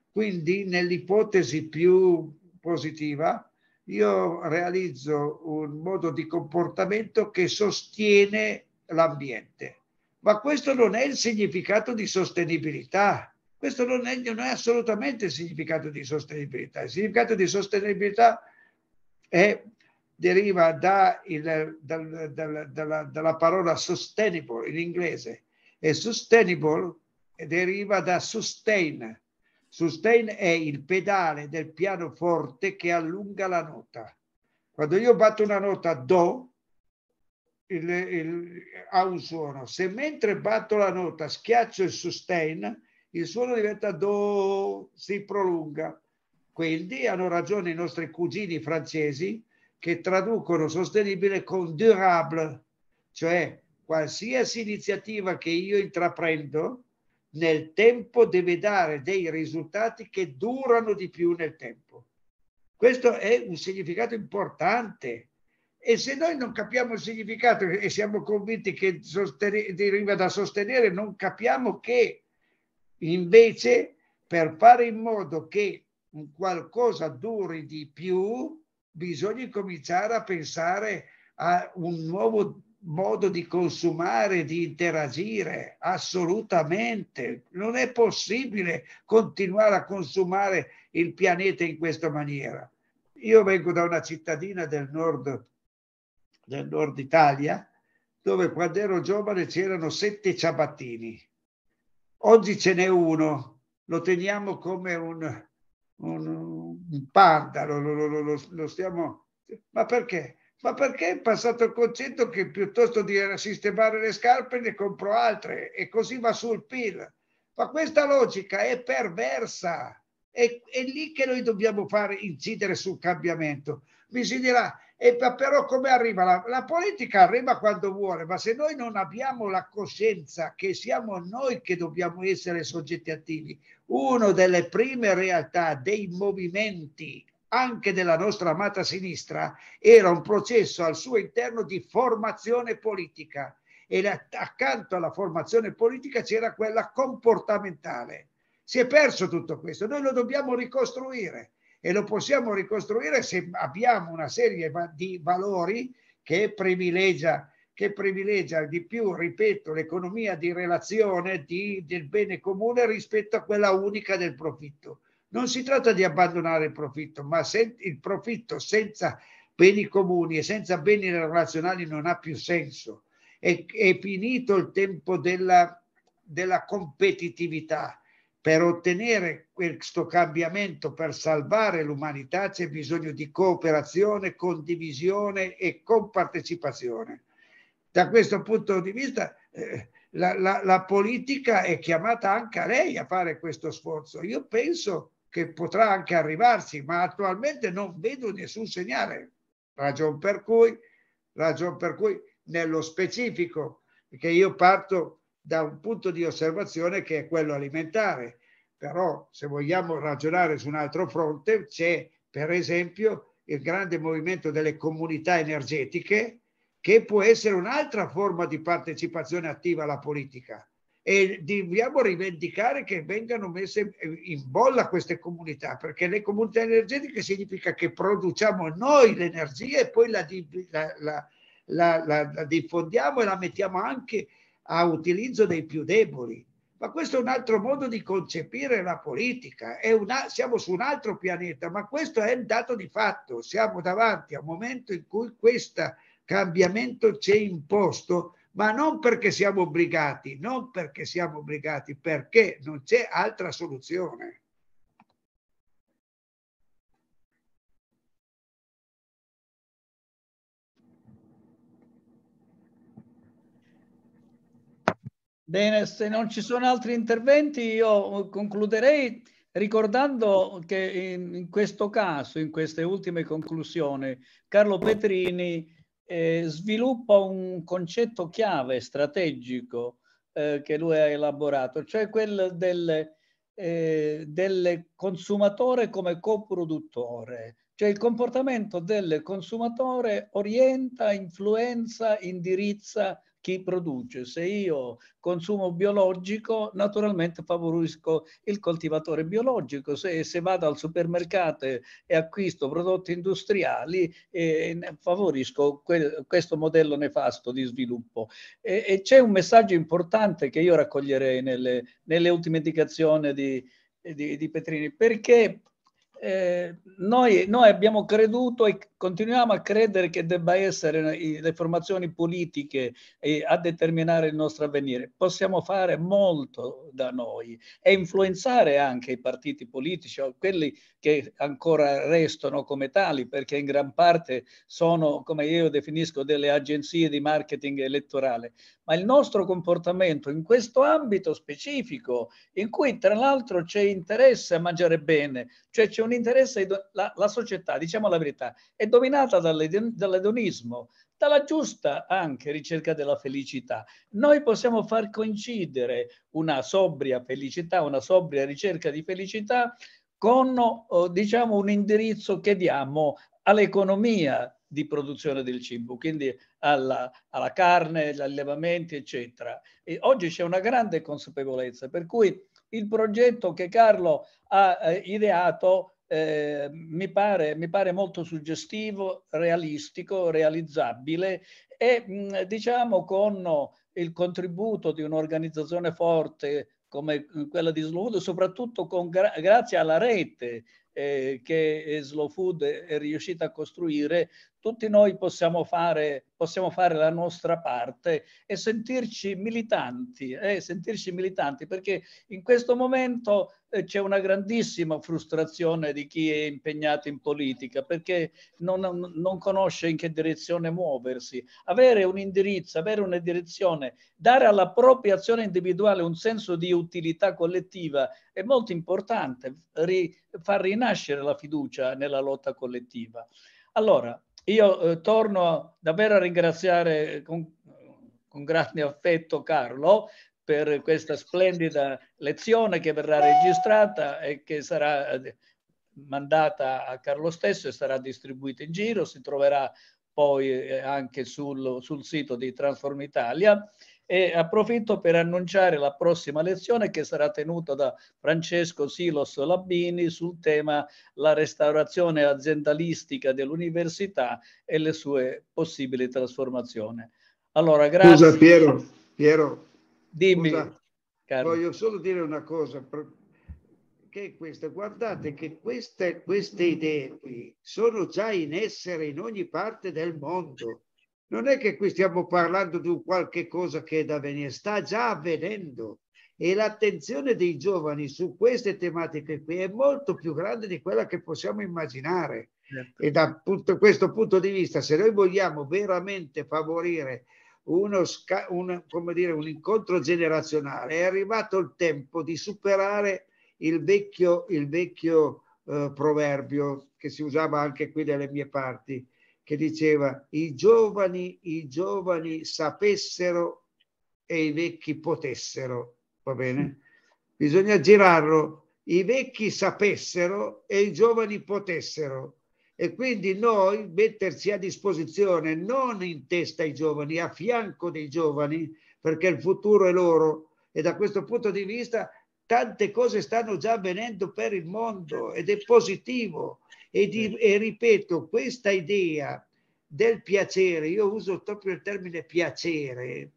Quindi nell'ipotesi più positiva io realizzo un modo di comportamento che sostiene l'ambiente. Ma questo non è il significato di sostenibilità. Questo non è, non è assolutamente il significato di sostenibilità. Il significato di sostenibilità è, deriva da il, dal, dal, dalla, dalla parola sustainable in inglese e sustainable deriva da sustain. Sustain è il pedale del pianoforte che allunga la nota. Quando io batto una nota Do, il, il, ha un suono. Se mentre batto la nota schiaccio il sustain, il suono diventa do, si prolunga. Quindi hanno ragione i nostri cugini francesi che traducono sostenibile con durable, cioè qualsiasi iniziativa che io intraprendo nel tempo deve dare dei risultati che durano di più nel tempo. Questo è un significato importante e se noi non capiamo il significato e siamo convinti che deriva da sostenere, non capiamo che Invece, per fare in modo che qualcosa duri di più, bisogna cominciare a pensare a un nuovo modo di consumare, di interagire, assolutamente. Non è possibile continuare a consumare il pianeta in questa maniera. Io vengo da una cittadina del nord, del nord Italia, dove quando ero giovane c'erano sette ciabattini Oggi ce n'è uno, lo teniamo come un, un, un pardalo, lo, lo, lo, lo, stiamo... Ma perché? Ma perché è passato il concetto che piuttosto di sistemare le scarpe ne compro altre e così va sul PIL. Ma questa logica è perversa. È, è lì che noi dobbiamo fare incidere sul cambiamento. Bisognerà e però come arriva? La, la, politica arriva quando vuole, ma se noi non abbiamo la coscienza che siamo noi che dobbiamo essere soggetti attivi, una delle prime realtà dei movimenti anche della nostra amata sinistra era un processo al suo interno di formazione politica e accanto alla formazione politica c'era quella comportamentale. Si è perso tutto questo, noi lo dobbiamo ricostruire e lo possiamo ricostruire se abbiamo una serie di valori che privilegia, che privilegia di più, ripeto, l'economia di relazione di, del bene comune rispetto a quella unica del profitto. Non si tratta di abbandonare il profitto, ma se, il profitto senza beni comuni e senza beni relazionali non ha più senso. È, è finito il tempo della, della competitività per ottenere questo cambiamento, per salvare l'umanità, c'è bisogno di cooperazione, condivisione e compartecipazione. Da questo punto di vista, eh, la, la, la, politica è chiamata anche a lei a fare questo sforzo. Io penso che potrà anche arrivarci, ma attualmente non vedo nessun segnale. Ragion per cui, ragion per cui nello specifico, perché io parto da un punto di osservazione che è quello alimentare. Però se vogliamo ragionare su un altro fronte, c'è per esempio il grande movimento delle comunità energetiche, che può essere un'altra forma di partecipazione attiva alla politica. E dobbiamo rivendicare che vengano messe in bolla queste comunità, perché le comunità energetiche significa che produciamo noi l'energia e poi la, la, la, la diffondiamo e la mettiamo anche a utilizzo dei più deboli. Ma questo è un altro modo di concepire la politica, una, siamo su un altro pianeta, ma questo è il dato di fatto, siamo davanti a un momento in cui questo cambiamento ci è imposto, ma non perché siamo obbligati, non perché siamo obbligati, perché non c'è altra soluzione. Bene, se non ci sono altri interventi io concluderei ricordando che in, in questo caso, in queste ultime conclusioni, Carlo Petrini eh, sviluppa un concetto chiave strategico eh, che lui ha elaborato, cioè quello del, eh, del consumatore come coproduttore, cioè il comportamento del consumatore orienta, influenza, indirizza chi produce. Se io consumo biologico, naturalmente favorisco il coltivatore biologico. Se, se vado al supermercato e acquisto prodotti industriali, eh, favorisco quel, questo modello nefasto di sviluppo. E, e c'è un messaggio importante che io raccoglierei nelle, nelle ultime indicazioni di, di, di Petrini, perché eh, noi, noi, abbiamo creduto e continuiamo a credere che debba essere eh, le formazioni politiche eh, a determinare il nostro avvenire. Possiamo fare molto da noi e influenzare anche i partiti politici o quelli che ancora restano come tali, perché in gran parte sono, come io definisco, delle agenzie di marketing elettorale ma il nostro comportamento in questo ambito specifico, in cui tra l'altro c'è interesse a mangiare bene, cioè c'è un interesse, la, la società, diciamo la verità, è dominata dall'edonismo, dalla giusta anche ricerca della felicità. Noi possiamo far coincidere una sobria felicità, una sobria ricerca di felicità con oh, diciamo, un indirizzo che diamo all'economia di produzione del cibo, quindi alla, alla carne, agli allevamenti, eccetera. E oggi c'è una grande consapevolezza, per cui il progetto che Carlo ha eh, ideato eh, mi, pare, mi, pare, molto suggestivo, realistico, realizzabile e mh, mm, diciamo con il contributo di un'organizzazione forte come mm, quella di Slovodo, soprattutto con, gra grazie alla rete eh, che Slow Food è riuscita a costruire, tutti noi possiamo fare, possiamo fare la nostra parte e sentirci militanti, eh, sentirci militanti perché in questo momento eh, c'è una grandissima frustrazione di chi è impegnato in politica perché non, non conosce in che direzione muoversi. Avere un indirizzo, avere una direzione, dare alla propria azione individuale un senso di utilità collettiva è molto importante ri, far rinascere la fiducia nella lotta collettiva. Allora, io eh, torno davvero a ringraziare eh, con, con grande affetto Carlo per questa splendida lezione che verrà registrata e che sarà eh, mandata a Carlo stesso e sarà distribuita in giro, si troverà poi eh, anche sul, sul sito di Transform Italia e approfitto per annunciare la prossima lezione che sarà tenuta da Francesco Silos Labbini sul tema la restaurazione aziendalistica dell'università e le sue possibili trasformazioni. Allora, grazie. Scusa Piero, Piero Dimmi. Scusa, voglio solo dire una cosa, che è questa, guardate che queste, queste idee qui sono già in essere in ogni parte del mondo non è che qui stiamo parlando di un qualche cosa che è da venire, sta già avvenendo e l'attenzione dei giovani su queste tematiche qui è molto più grande di quella che possiamo immaginare. Certo. E da punto, questo punto di vista, se noi vogliamo veramente favorire uno, un, dire, un incontro generazionale, è arrivato il tempo di superare il vecchio, il vecchio eh, proverbio che si usava anche qui dalle mie parti, che diceva i giovani, i giovani sapessero e i vecchi potessero, va bene? Bisogna girarlo, i vecchi sapessero e i giovani potessero. E quindi noi metterci a disposizione non in testa ai giovani, a fianco dei giovani, perché il futuro è loro. E da questo punto di vista tante cose stanno già avvenendo per il mondo ed è positivo. E, di, e ripeto, questa idea del piacere, io uso proprio il termine piacere,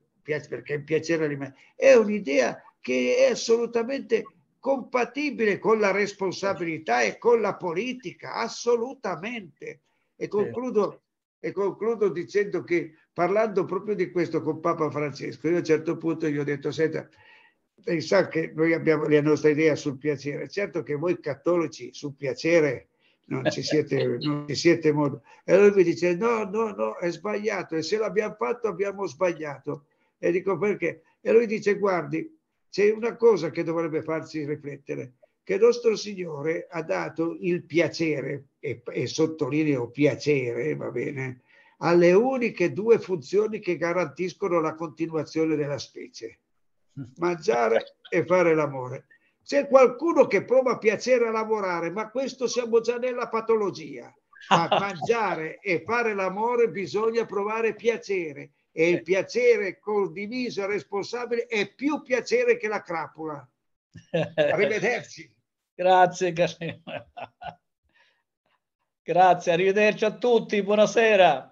perché il piacere alimentare, è un'idea che è assolutamente compatibile con la responsabilità e con la politica, assolutamente. E concludo, e concludo dicendo che parlando proprio di questo con Papa Francesco, io a un certo punto gli ho detto, senta, lei che noi abbiamo la nostra idea sul piacere. Certo che voi cattolici sul piacere non ci siete, non ci siete molto. E lui mi dice no, no, no, è sbagliato e se l'abbiamo fatto abbiamo sbagliato. E dico perché? E lui dice guardi, c'è una cosa che dovrebbe farci riflettere, che il nostro Signore ha dato il piacere, e, e sottolineo piacere, va bene, alle uniche due funzioni che garantiscono la continuazione della specie mangiare e fare l'amore. C'è qualcuno che prova piacere a lavorare, ma questo siamo già nella patologia. A mangiare e fare l'amore bisogna provare piacere e il piacere condiviso e responsabile è più piacere che la crapula. Arrivederci. Grazie, Grazie, arrivederci a tutti, buonasera.